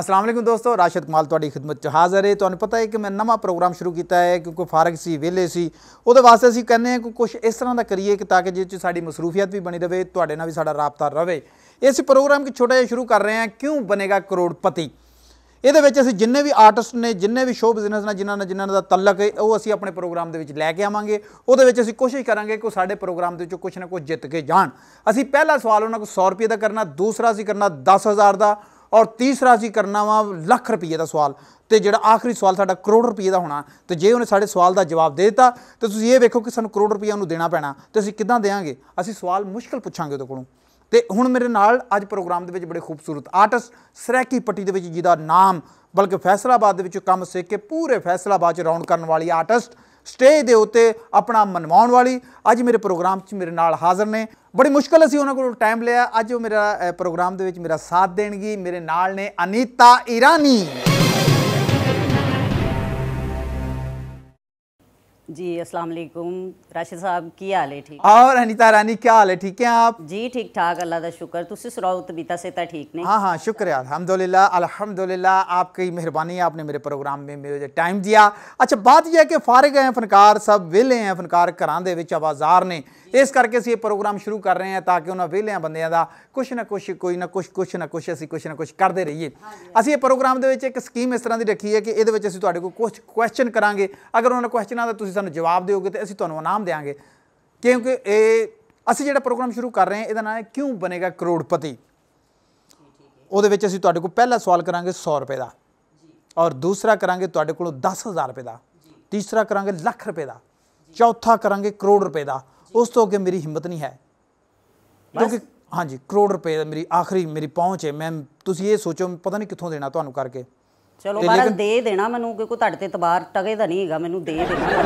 ਅਸਲਾਮ ਅਲੈਕੁਮ ਦੋਸਤੋ ਰਾਸ਼ਦ ਕਮਾਲ ਤੁਹਾਡੀ ਖਿਦਮਤ ਚ ਹਾਜ਼ਰ ਹੈ ਤੁਹਾਨੂੰ ਪਤਾ ਹੈ ਕਿ ਮੈਂ ਨਵਾਂ ਪ੍ਰੋਗਰਾਮ ਸ਼ੁਰੂ ਕੀਤਾ ਹੈ ਕਿਉਂਕਿ ਫਾਰਗ ਸੀ ਵਿਲੇ ਸੀ ਉਹਦੇ ਵਾਸਤੇ ਅਸੀਂ ਕਹਿੰਦੇ ਹਾਂ ਕਿ ਕੁਝ ਇਸ ਤਰ੍ਹਾਂ ਦਾ ਕਰੀਏ ਕਿ ਤਾਂ ਕਿ ਜਿਸ ਚ ਸਾਡੀ ਮਸਰੂਫੀਅਤ ਵੀ ਬਣੀ ਰਵੇ ਤੁਹਾਡੇ ਨਾਲ ਵੀ ਸਾਡਾ ਰਾਬਤਾ ਰਵੇ ਇਸ ਪ੍ਰੋਗਰਾਮ ਕਿ ਛੋਟਾ ਜਿਹਾ ਸ਼ੁਰੂ ਕਰ ਰਹੇ ਹਾਂ ਕਿਉਂ ਬਨੇਗਾ ਕਰੋੜਪਤੀ ਇਹਦੇ ਵਿੱਚ ਅਸੀਂ ਜਿੰਨੇ ਵੀ ਆਰਟਿਸਟ ਨੇ ਜਿੰਨੇ ਵੀ ਸ਼ੋਅ ਬਿਜ਼ਨਸ ਨਾਲ ਜਿਨ੍ਹਾਂ ਨਾਲ ਜਿਨ੍ਹਾਂ ਦਾ ਤਲਕ ਹੈ ਉਹ ਅਸੀਂ ਆਪਣੇ ਪ੍ਰੋਗਰਾਮ ਦੇ ਵਿੱਚ ਲੈ ਕੇ ਆਵਾਂਗੇ ਉਹਦੇ ਵਿੱਚ ਅਸੀਂ ਕੋਸ਼ਿਸ਼ ਕਰਾਂਗੇ ਕਿ ਸਾਡੇ ਪ੍ਰੋਗਰਾਮ ਦੇ ਵਿੱਚੋਂ ਕੁਝ ਨਾ ਕੁਝ ਜਿੱਤ ਕੇ ਜਾਣ ਅਸੀਂ ਪਹਿਲਾ ਸਵਾਲ ਉਹਨਾਂ ਕੋਲ 100 ਰੁਪਏ ਦਾ ਕਰਨਾ ਦੂਸਰਾ ਅਸੀਂ ਕਰਨਾ 10000 ਦਾ ਔਰ ਤੀਸਰਾ ਜੀ ਕਰਨਾ ਵਾ ਲੱਖ ਰੁਪਏ ਦਾ ਸਵਾਲ ਤੇ ਜਿਹੜਾ ਆਖਰੀ ਸਵਾਲ ਸਾਡਾ ਕਰੋੜ ਰੁਪਏ ਦਾ ਹੋਣਾ ਤੇ ਜੇ ਉਹਨੇ ਸਾਡੇ ਸਵਾਲ ਦਾ ਜਵਾਬ ਦੇ ਦਿੱਤਾ ਤੇ ਤੁਸੀਂ ਇਹ ਵੇਖੋ ਕਿ ਸਾਨੂੰ ਕਰੋੜ ਰੁਪਏ ਉਹਨੂੰ ਦੇਣਾ ਪੈਣਾ ਤੇ ਅਸੀਂ ਕਿੱਦਾਂ ਦੇਾਂਗੇ ਅਸੀਂ ਸਵਾਲ ਮੁਸ਼ਕਲ ਪੁੱਛਾਂਗੇ ਉਹਦੇ ਕੋਲੋਂ ਤੇ ਹੁਣ ਮੇਰੇ ਨਾਲ ਅੱਜ ਪ੍ਰੋਗਰਾਮ ਦੇ ਵਿੱਚ ਬੜੇ ਖੂਬਸੂਰਤ ਆਰਟਿਸਟ ਸਰੈਕੀ ਪੱਟੀ ਦੇ ਵਿੱਚ ਜਿਹਦਾ ਨਾਮ ਬਲਕਿ ਫੈਸਲਾਬਾਦ ਦੇ ਵਿੱਚੋਂ ਕੰਮ ਸਿੱਖ ਕੇ ਪੂਰੇ ਫੈਸਲਾਬਾਦ 'ਚ ਰੌਣ ਕਰਨ ਵਾਲੀ ਆਰਟਿਸਟ ਸਟੇਜ ਦੇ ਉੱਤੇ ਆਪਣਾ ਮਨਵਾਉਣ ਵਾਲੀ ਅੱਜ ਮੇਰੇ ਪ੍ਰੋਗਰਾਮ 'ਚ ਮੇਰੇ ਨਾਲ ਹਾਜ਼ਰ ਨੇ ਬੜੀ ਮੁਸ਼ਕਲ ਅਸੀਂ ਉਹਨਾਂ ਕੋਲ ਟਾਈਮ ਲਿਆ ਅੱਜ ਉਹ ਮੇਰਾ ਪ੍ਰੋਗਰਾਮ ਦੇ ਵਿੱਚ ਮੇਰਾ ਸਾਥ ਦੇਣਗੀ ਮੇਰੇ ਨਾਲ ਨੇ ਅਨੀਤਾ ਇਰਾਨੀ जी अस्सलाम वालेकुम राशिद साहब की हाल है ठीक और अनिता रानी क्या हाल है ठीक है आप जी ठीक ठाक अल्लाह का शुक्र तुसी सुनाओ तबीता सेता ठीक ने हाँ हाँ शुक्रिया अलहमदुल्ला अलहमदुल्ला आपकी मेहरबानी आपने मेरे प्रोग्राम में मेरे टाइम दिया अच्छा बात यह है कि फारिग हैं फनकार सब वेले हैं फनकार घर के आवाजार ने इस करके असं प्रोग्राम शुरू कर रहे हैं ताकि उन्होंने वेलिया बंद का कुछ ना कुछ कोई ना कुछ कुछ ना कुछ असं कुछ ना कुछ करते रहिए हाँ हाँ असं प्रोग्राम के एक स्कीम इस तरह की रखी है कि ये असं कुछ कुएश्चन करा अगर उन्होंने कुएश्चनों का ਸਾਨੂੰ ਜਵਾਬ ਦਿਓਗੇ ਤੇ ਅਸੀਂ ਤੁਹਾਨੂੰ ਇਨਾਮ ਦੇਾਂਗੇ ਕਿਉਂਕਿ ਇਹ ਅਸੀਂ ਜਿਹੜਾ ਪ੍ਰੋਗਰਾਮ ਸ਼ੁਰੂ ਕਰ ਰਹੇ ਹਾਂ ਇਹਦਾ ਨਾਮ ਹੈ ਕਿਉਂ ਬਨੇਗਾ ਕਰੋੜਪਤੀ ਉਹਦੇ ਵਿੱਚ ਅਸੀਂ ਤੁਹਾਡੇ ਕੋਲ ਪਹਿਲਾ ਸਵਾਲ ਕਰਾਂਗੇ 100 ਰੁਪਏ ਦਾ ਔਰ ਦੂਸਰਾ ਕਰਾਂਗੇ ਤੁਹਾਡੇ ਕੋਲੋਂ 10000 ਰੁਪਏ ਦਾ ਤੀਸਰਾ ਕਰਾਂਗੇ ਲੱਖ ਰੁਪਏ ਦਾ ਚੌਥਾ ਕਰਾਂਗੇ ਕਰੋੜ ਰੁਪਏ ਦਾ ਉਸ ਤੋਂ ਅੱਗੇ ਮੇਰੀ ਹਿੰਮਤ ਨਹੀਂ ਹੈ ਕਿਉਂਕਿ ਹਾਂਜੀ ਕਰੋੜ ਰੁਪਏ ਦਾ ਮੇਰੀ ਆਖਰੀ ਮੇਰੀ ਪਹੁੰਚ ਹੈ ਮੈਂ ਤੁਸੀਂ ਇਹ ਸੋਚੋ ਪਤਾ ਨਹੀਂ ਕਿੱਥੋਂ ਦੇਣਾ ਤੁਹਾਨੂੰ ਕਰਕੇ ਚਲੋ ਬਾਹਰ ਦੇ ਦੇਣਾ ਮੈਨੂੰ ਕਿਉਂਕਿ ਤੁਹਾਡੇ ਤੇ ਤਬਾਰ ਟਕੇ ਦਾ ਨਹੀਂ ਹੈਗਾ ਮੈਨੂੰ ਦੇ ਦੇਣਾ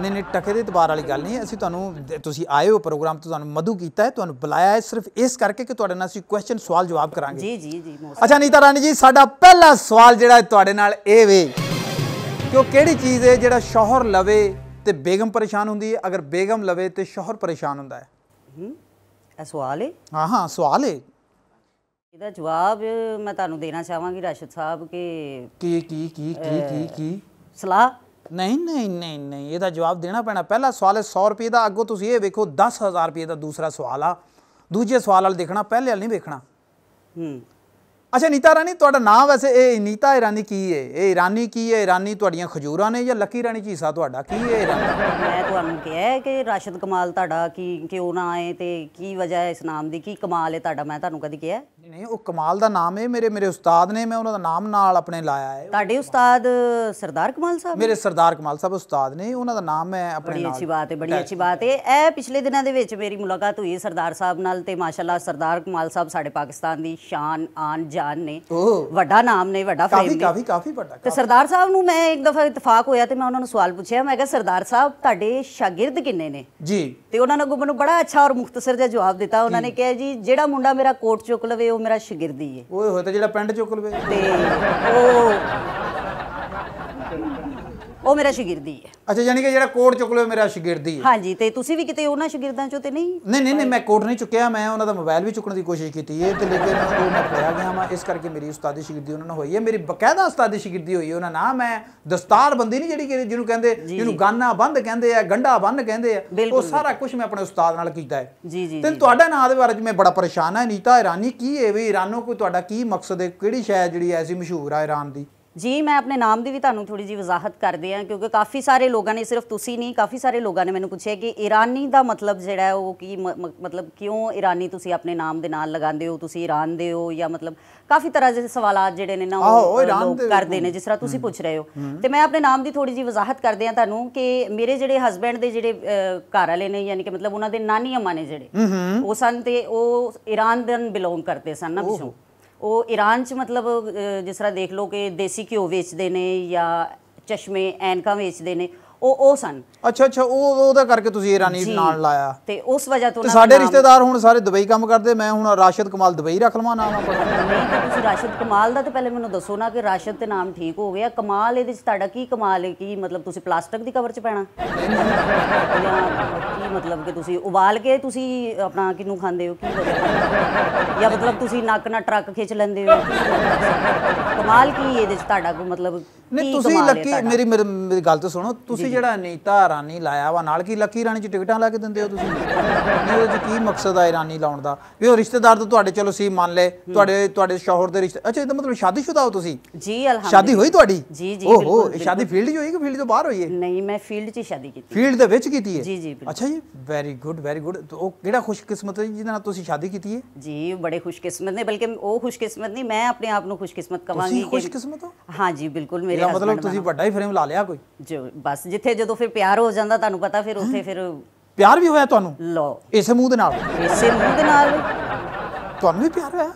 ਨਹੀਂ ਨਹੀਂ ਟਕੇ ਦੇ ਤਬਾਰ ਵਾਲੀ ਗੱਲ ਨਹੀਂ ਅਸੀਂ ਤੁਹਾਨੂੰ ਤੁਸੀਂ ਆਏ ਹੋ ਪ੍ਰੋਗਰਾਮ ਤੋਂ ਤੁਹਾਨੂੰ ਮਧੂ ਕੀਤਾ ਹੈ ਤੁਹਾਨੂੰ ਬੁਲਾਇਆ ਹੈ ਸਿਰਫ ਇਸ ਕਰਕੇ ਕਿ ਤੁਹਾਡੇ ਨਾਲ ਅਸੀਂ ਕੁਐਸਚਨ ਸਵਾਲ ਜਵਾਬ ਕਰਾਂਗੇ ਜੀ ਜੀ ਜੀ ਅੱਛਾ ਨੀਤਾ ਰਾਣੀ ਜੀ ਸਾਡਾ ਪਹਿਲਾ ਸਵਾਲ ਜਿਹੜਾ ਤੁਹਾਡੇ ਨਾਲ ਇਹ ਵੇ ਕਿ ਉਹ ਕਿਹੜੀ ਚੀਜ਼ ਹੈ ਜਿਹੜਾ ਸ਼ੌਹਰ ਲਵੇ ਤੇ ਬੇਗਮ ਪਰੇਸ਼ਾਨ ਹੁੰਦੀ ਹੈ ਅਗਰ ਬੇਗਮ ਲਵੇ ਤੇ ਸ਼ੌਹਰ ਪਰੇਸ਼ਾਨ ਹੁੰਦਾ ਹੈ ਇਹ ਸਵਾਲ ਹੈ ਹਾਂ ਹਾਂ ਸਵਾਲ ਹੈ ਇਹਦਾ ਜਵਾਬ ਮੈਂ ਤੁਹਾਨੂੰ ਦੇਣਾ ਚਾਹਾਂਗੀ ਰਾਸ਼ਦ ਸਾਹਿਬ ਕਿ ਕੀ ਕੀ ਕੀ ਕੀ ਕੀ ਕੀ ਸਲਾਹ ਨਹੀਂ ਨਹੀਂ ਨਹੀਂ ਨਹੀਂ ਇਹਦਾ ਜਵਾਬ ਦੇਣਾ ਪੈਣਾ ਪਹਿਲਾ ਸਵਾਲ ਹੈ 100 ਰੁਪਏ ਦਾ ਅੱਗੋ ਤੁਸੀਂ ਇਹ ਵੇਖੋ 10000 ਰੁਪਏ ਦਾ ਦੂਸਰਾ ਸਵਾਲ ਆ ਦੂਜੇ ਸਵਾਲ ਵਾਲ ਦੇਖਣਾ ਪਹਿਲੇ ਵਾਲ ਨਹੀਂ ਵੇਖਣਾ ਹੂੰ ਅੱਛਾ ਨੀਤਾ ਰਾਣੀ ਤੁਹਾਡਾ ਨਾਮ ਵੈਸੇ ਇਹ ਨੀਤਾ ਇਰਾਨੀ ਕੀ ਹੈ ਇਹ ਇਰਾਨੀ ਕੀ ਹੈ ਇਰਾਨੀ ਤੁਹਾਡੀਆਂ ਖਜੂਰਾਂ ਨੇ ਜਾਂ ਲੱਕੀ ਰਾਣੀ ਚੀਸਾ ਤੁਹਾਡਾ ਕੀ ਹੈ ਮੈਂ ਤੁਹਾਨੂੰ ਕਿਹਾ ਕਿ ਰਾਸ਼ਦ ਕਮਾਲ ਤੁਹਾਡਾ ਕੀ ਕਿਉਂ ਨਾ ਆਏ ਤੇ ਕੀ ਵਜ੍ਹਾ ਹੈ ਇਸ ਨਾਮ ਦੀ ਕੀ ਕਮਾਲ ਹੈ ਤੁਹਾਡਾ ਮੈਂ ਤੁਹਾਨੂੰ ਕਦੀ ਕਿਹਾ ਨਹੀਂ ਉਹ ਕਮਾਲ ਦਾ ਨਾਮ ਹੈ ਮੇਰੇ ਮੇਰੇ ਉਸਤਾਦ ਨੇ ਮੈਂ ਉਹਨਾਂ ਦਾ ਨਾਮ ਨਾਲ ਆਪਣੇ ਲਾਇਆ ਹੈ ਤੁਹਾਡੇ ਉਸਤਾਦ ਸਰਦਾਰ ਕਮਾਲ ਸਾਹਿਬ ਮੇਰੇ ਸਰਦਾਰ ਕਮਾਲ ਸਾਹਿਬ ਉਸਤਾਦ ਨੇ ਉਹਨਾਂ ਦਾ ਨਾਮ ਮੈਂ ਆਪਣੇ ਨਾਲ ਬੜੀ ਅੱਛੀ ਬਾਤ ਹੈ ਬੜੀ ਅੱਛੀ ਬਾਤ ਹੈ ਇਹ ਪਿਛਲੇ ਦਿਨਾਂ ਦੇ ਵਿੱਚ ਮੇਰੀ ਮੁਲਾਕਾਤ ਹੋਈ ਸਰਦਾਰ ਸਾਹਿਬ ਨਾਲ ਤੇ ਮਾਸ਼ਾਅੱਲਾ ਸਰਦਾਰ ਕਮਾਲ ਸਾਹਿਬ ਸਾਡੇ ਪਾਕਿਸਤਾਨ ਦੀ ਸ਼ਾਨ ਆਨ ਜਾਨ ਨੇ ਵੱਡਾ ਨਾਮ ਨੇ ਵੱਡਾ ਫੇਮ ਨੇ ਕਾਫੀ ਕਾਫੀ ਵੱਡਾ ਤੇ ਸਰਦਾਰ ਸਾਹਿਬ ਨੂੰ ਮੈਂ ਇੱਕ ਦਫਾ ਇਤਫਾਕ ਹੋਇਆ ਤੇ ਮੈਂ ਉਹਨਾਂ ਨੂੰ ਸਵਾਲ ਪੁੱਛਿਆ ਮੈਂ ਕਿਹਾ ਸਰਦਾਰ ਸਾਹਿਬ ਤੁਹਾਡੇ ਸ਼ਾਗਿਰਦ ਕਿੰਨੇ ਨੇ ਜੀ ਤੇ ਉਹਨਾਂ ਨੇ ਮੈਨੂੰ ਬੜਾ ਅੱਛਾ ਔਰ ਮੁਖਤਸਰ ਜਿਹਾ ਜਵਾਬ ਦਿੱਤਾ ਉਹਨਾਂ ਨੇ ਕਿਹਾ ਜੀ ਜਿਹੜਾ ਮੁੰਡਾ ਮੇਰਾ ਕੋਟ ਚੁੱਕ ਲਵੇ ਮੇਰਾ ਸ਼ਾਗਿਰਦੀ ਏ ਓਏ ਹੋਏ ਤਾਂ ਜਿਹੜਾ ਪਿੰਡ ਚੁੱਕ ਲਵੇ ਤੇ ਉਹ ਉਹ ਮੇਰਾ ਸ਼ਾਗਿਰਦੀ ਹੈ ਅੱਛਾ ਯਾਨੀ ਕਿ ਜਿਹੜਾ ਕੋਟ ਚੁੱਕ ਲਿਓ ਮੇਰਾ ਸ਼ਾਗਿਰਦੀ ਹੈ ਹਾਂਜੀ ਤੇ ਤੁਸੀਂ ਵੀ ਕਿਤੇ ਉਹਨਾਂ ਸ਼ਾਗਿਰਦਾਂ ਚੋਂ ਤੇ ਨਹੀਂ ਨਹੀਂ ਨਹੀਂ ਮੈਂ ਕੋਟ ਨਹੀਂ ਚੁੱਕਿਆ ਮੈਂ ਉਹਨਾਂ ਦਾ ਮੋਬਾਈਲ ਵੀ ਚੁੱਕਣ ਦੀ ਕੋਸ਼ਿਸ਼ ਕੀਤੀ ਹੈ ਤੇ ਲੇਕਿਨ ਉਹ ਮੈਂ ਫੜਿਆ ਗਿਆ ਮੈਂ ਇਸ ਕਰਕੇ ਮੇਰੀ ਉਸਤਾਦੀ ਸ਼ਾਗਿਰਦੀ ਉਹਨਾਂ ਨਾਲ ਹੋਈ ਹੈ ਮੇਰੀ ਬਕਾਇਦਾ ਉਸਤਾਦੀ ਸ਼ਾਗਿਰਦੀ ਹੋਈ ਹੈ ਉਹਨਾਂ ਨਾਲ ਮੈਂ ਦਸਤਾਰ ਬੰਦੀ ਨਹੀਂ ਜਿਹੜੀ ਜਿਹਨੂੰ ਕਹਿੰਦੇ ਜਿਹਨੂੰ ਗਾਨਾ ਬੰਦ ਕਹਿੰਦੇ ਆ ਗੰਡਾ ਬੰਨ ਕਹਿੰਦੇ ਆ ਉਹ ਸਾਰਾ ਕੁਝ ਮੈਂ ਆਪਣੇ ਉਸਤਾਦ ਨਾਲ ਕੀਤਾ ਹੈ ਜੀ ਜੀ ਤੇ ਤੁਹਾਡਾ ਨਾਂ ਦੇ ਬਾਰੇ ਵਿੱਚ ਮੈਂ ਬੜਾ ਪਰੇਸ਼ਾਨ ਹਾਂ ਨੀਤਾ ਇਰਾਨੀ ਕੀ ਹੈ ਵੀ ਇਰਾਨੋਂ ਕੋਈ ਤੁਹਾਡਾ ਕੀ ਮਕਸਦ ਹੈ ਕਿਹੜੀ ਸ਼ਾਇਰ ਜਿਹੜੀ ਐਸੀ ਮਸ਼ਹੂਰ ਆ ਇਰਾਨ ਦੀ ਜੀ ਮੈਂ ਆਪਣੇ ਨਾਮ ਦੀ ਵੀ ਤੁਹਾਨੂੰ ਥੋੜੀ ਜੀ ਵਜ਼ਾਹਤ ਕਰਦੇ ਆ ਕਿਉਂਕਿ ਕਾਫੀ ਸਾਰੇ ਲੋਕਾਂ ਨੇ ਸਿਰਫ ਤੁਸੀਂ ਨਹੀਂ ਕਾਫੀ ਸਾਰੇ ਲੋਕਾਂ ਨੇ ਮੈਨੂੰ ਪੁੱਛਿਆ ਕਿ ਇਰਾਨੀ ਦਾ ਮਤਲਬ ਜਿਹੜਾ ਉਹ ਕੀ ਮਤਲਬ ਕਿਉਂ ਇਰਾਨੀ ਤੁਸੀਂ ਆਪਣੇ ਨਾਮ ਦੇ ਨਾਲ ਲਗਾਉਂਦੇ ਹੋ ਤੁਸੀਂ ਇਰਾਨ ਦੇ ਹੋ ਜਾਂ ਮਤਲਬ ਕਾਫੀ ਤਰ੍ਹਾਂ ਦੇ ਸਵਾਲਾਤ ਜਿਹੜੇ ਨੇ ਨਾ ਉਹ ਲੋਕ ਕਰਦੇ ਨੇ ਜਿਸ ਤਰ੍ਹਾਂ ਤੁਸੀਂ ਪੁੱਛ ਰਹੇ ਹੋ ਤੇ ਮੈਂ ਆਪਣੇ ਨਾਮ ਦੀ ਥੋੜੀ ਜੀ ਵਜ਼ਾਹਤ ਕਰਦੇ ਆ ਤੁਹਾਨੂੰ ਕਿ ਮੇਰੇ ਜਿਹੜੇ ਹਸਬੰਡ ਦੇ ਜਿਹੜੇ ਘਰ ਵਾਲੇ ਨੇ ਯਾਨੀ ਕਿ ਮਤਲਬ ਉਹਨਾਂ ਦੇ ਨਾਨੀ ਅਮਾ ਨੇ ਜਿਹੜੇ ਉਹ ਸਨ ਤੇ ਉਹ ਇਰਾਨ ਦੇ ਬਿਲੋਂਗ ਕਰਦੇ ਸਨ ਨਾ ਪਿਛੋਂ ਉਹ ਈਰਾਨ 'ਚ ਮਤਲਬ ਜਿਸ ਤਰ੍ਹਾਂ ਦੇਖ ਲਓ ਕਿ ਦੇਸੀ ਘਿਓ ਵੇਚਦੇ ਨੇ ਜਾਂ ਚਸ਼ਮੇ ਐਨਕਾਂ ਵੇਚਦੇ ਨੇ ਉਹ ਉਹ ਸਨ ਅੱਛਾ ਅੱਛਾ ਉਹ ਉਹਦਾ ਕਰਕੇ ਤੁਸੀਂ ਇਰਾਨੀ ਨਾਲ ਲਾਇਆ ਤੇ ਉਸ ਵਜ੍ਹਾ ਤੋਂ ਸਾਡੇ ਰਿਸ਼ਤੇਦਾਰ ਹੁਣ ਸਾਰੇ ਦੁਬਈ ਕੰਮ ਕਰਦੇ ਮੈਂ ਹੁਣ ਰਾਸ਼ਦ ਕਮਾਲ ਦੁਬਈ ਰੱਖ ਲਵਾਂ ਨਾਮ ਆਪਣਾ ਨਹੀਂ ਤੁਸੀਂ ਰਾਸ਼ਦ ਕਮਾਲ ਦਾ ਤੇ ਪਹਿਲੇ ਮੈਨੂੰ ਦੱਸੋ ਨਾ ਕਿ ਰਾਸ਼ਦ ਤੇ ਨਾਮ ਠੀਕ ਹੋ ਗਿਆ ਕਮਾਲ ਇਹਦੇ ਵਿੱਚ ਤੁਹਾਡਾ ਕੀ ਕਮਾਲ ਹੈ ਕੀ ਮਤਲਬ ਤੁਸੀਂ ਪਲਾਸਟਿਕ ਦੀ ਕਵਰ 'ਚ ਪੈਣਾ ਕੀ ਮਤਲਬ ਕਿ ਤੁਸੀਂ ਉਬਾਲ ਕੇ ਤੁਸੀਂ ਆਪਣਾ ਕਿਨੂੰ ਖਾਂਦੇ ਹੋ ਕੀ ਜਾਂ ਮਤਲਬ ਤੁਸੀਂ ਨੱਕ ਨਾਲ ਟਰੱਕ ਖਿੱਚ ਲੈਂਦੇ ਹੋ ਕਮਾਲ ਕੀ ਇਹਦੇ ਵਿੱਚ ਤੁਹਾਡਾ ਕੋ ਮਤਲਬ ਨਹੀਂ ਤੁਸੀਂ ਲੱਕੀ ਮੇਰੀ ਮੇਰੀ ਗੱਲ ਤੇ ਸੁਣੋ ਤੁਸੀਂ ਤੁਸੀਂ ਜਿਹੜਾ ਨੀਤਾ ਰਾਨੀ ਲਾਇਆ ਵਾ ਨਾਲ ਕੀ ਲੱਕੀ ਰਾਣੀ ਚ ਟਿਕਟਾਂ ਲਾ ਕੇ ਦਿੰਦੇ ਹੋ ਤੁਸੀਂ ਇਹਦੇ ਚ ਕੀ ਮਕਸਦ ਆ ਰਾਨੀ ਲਾਉਣ ਦਾ ਵੀ ਉਹ ਰਿਸ਼ਤੇਦਾਰ ਤਾਂ ਤੁਹਾਡੇ ਚਲੋ ਸੀ ਮੰਨ ਲੈ ਤੁਹਾਡੇ ਤੁਹਾਡੇ ਸ਼ੌਹਰ ਦੇ ਰਿਸ਼ਤੇ ਅੱਛਾ ਇਹਦਾ ਮਤਲਬ ਸ਼ਾਦੀशुदा ਹੋ ਤੁਸੀਂ ਜੀ ਅਲਹਮਦੁਲਿਲਾ ਸ਼ਾਦੀ ਹੋਈ ਤੁਹਾਡੀ ਜੀ ਜੀ ਉਹ ਸ਼ਾਦੀ ਫੀਲਡ 'ਚ ਹੋਈ ਕਿ ਫੀਲਡ ਤੋਂ ਬਾਹਰ ਹੋਈ ਹੈ ਨਹੀਂ ਮੈਂ ਫੀਲਡ 'ਚ ਸ਼ਾਦੀ ਕੀਤੀ ਫੀਲਡ ਦੇ ਵਿੱਚ ਕੀਤੀ ਹੈ ਜੀ ਜੀ ਅੱਛਾ ਜੀ ਵੈਰੀ ਗੁੱਡ ਵੈਰੀ ਗੁੱਡ ਉਹ ਕਿਹੜਾ ਖੁਸ਼ਕਿਸਮਤ ਹੈ ਜਿਹਦੇ ਨਾਲ ਤੁਸੀਂ ਸ਼ਾਦੀ ਕੀਤੀ ਹੈ ਜੀ ਬੜੇ ਖੁਸ਼ਕਿਸਮਤ ਨੇ ਬਲਕਿ ਉਹ ਖੁਸ਼ਕਿਸਮਤ ਨਹੀਂ ਮੈਂ ਆਪਣੇ ਆਪ ਨੂੰ ਖੁਸ਼ਕਿਸਮਤ ਕਹਾਂਗੀ ਤੁਸੀਂ ਖੁਸ਼ਕਿਸਮਤ ਹੋ ਹਾਂ ਜੀ ਬਿਲਕੁਲ ਮੇਰੇ ਮਤਲਬ ਤੁਸੀਂ ਵੱਡਾ ਹੀ ਫਰੇਮ ਲਾ ਲਿਆ ਕੋਈ ਜੋ ਬਸ ਜਿੱਥੇ ਜਦੋਂ ਫਿਰ ਪਿਆਰ ਹੋ ਜਾਂਦਾ ਤੁਹਾਨੂੰ ਪਤਾ ਫਿਰ ਉੱਥੇ ਫਿਰ ਪਿਆਰ ਵੀ ਹੋਇਆ ਤੁਹਾਨੂੰ ਲੋ ਇਸੇ ਮੂੰਹ ਦੇ ਨਾਲ ਇਸੇ ਮੂੰਹ ਦੇ ਨਾਲ ਤੁਹਾਨੂੰ ਵੀ ਪਿਆਰ ਹੋਇਆ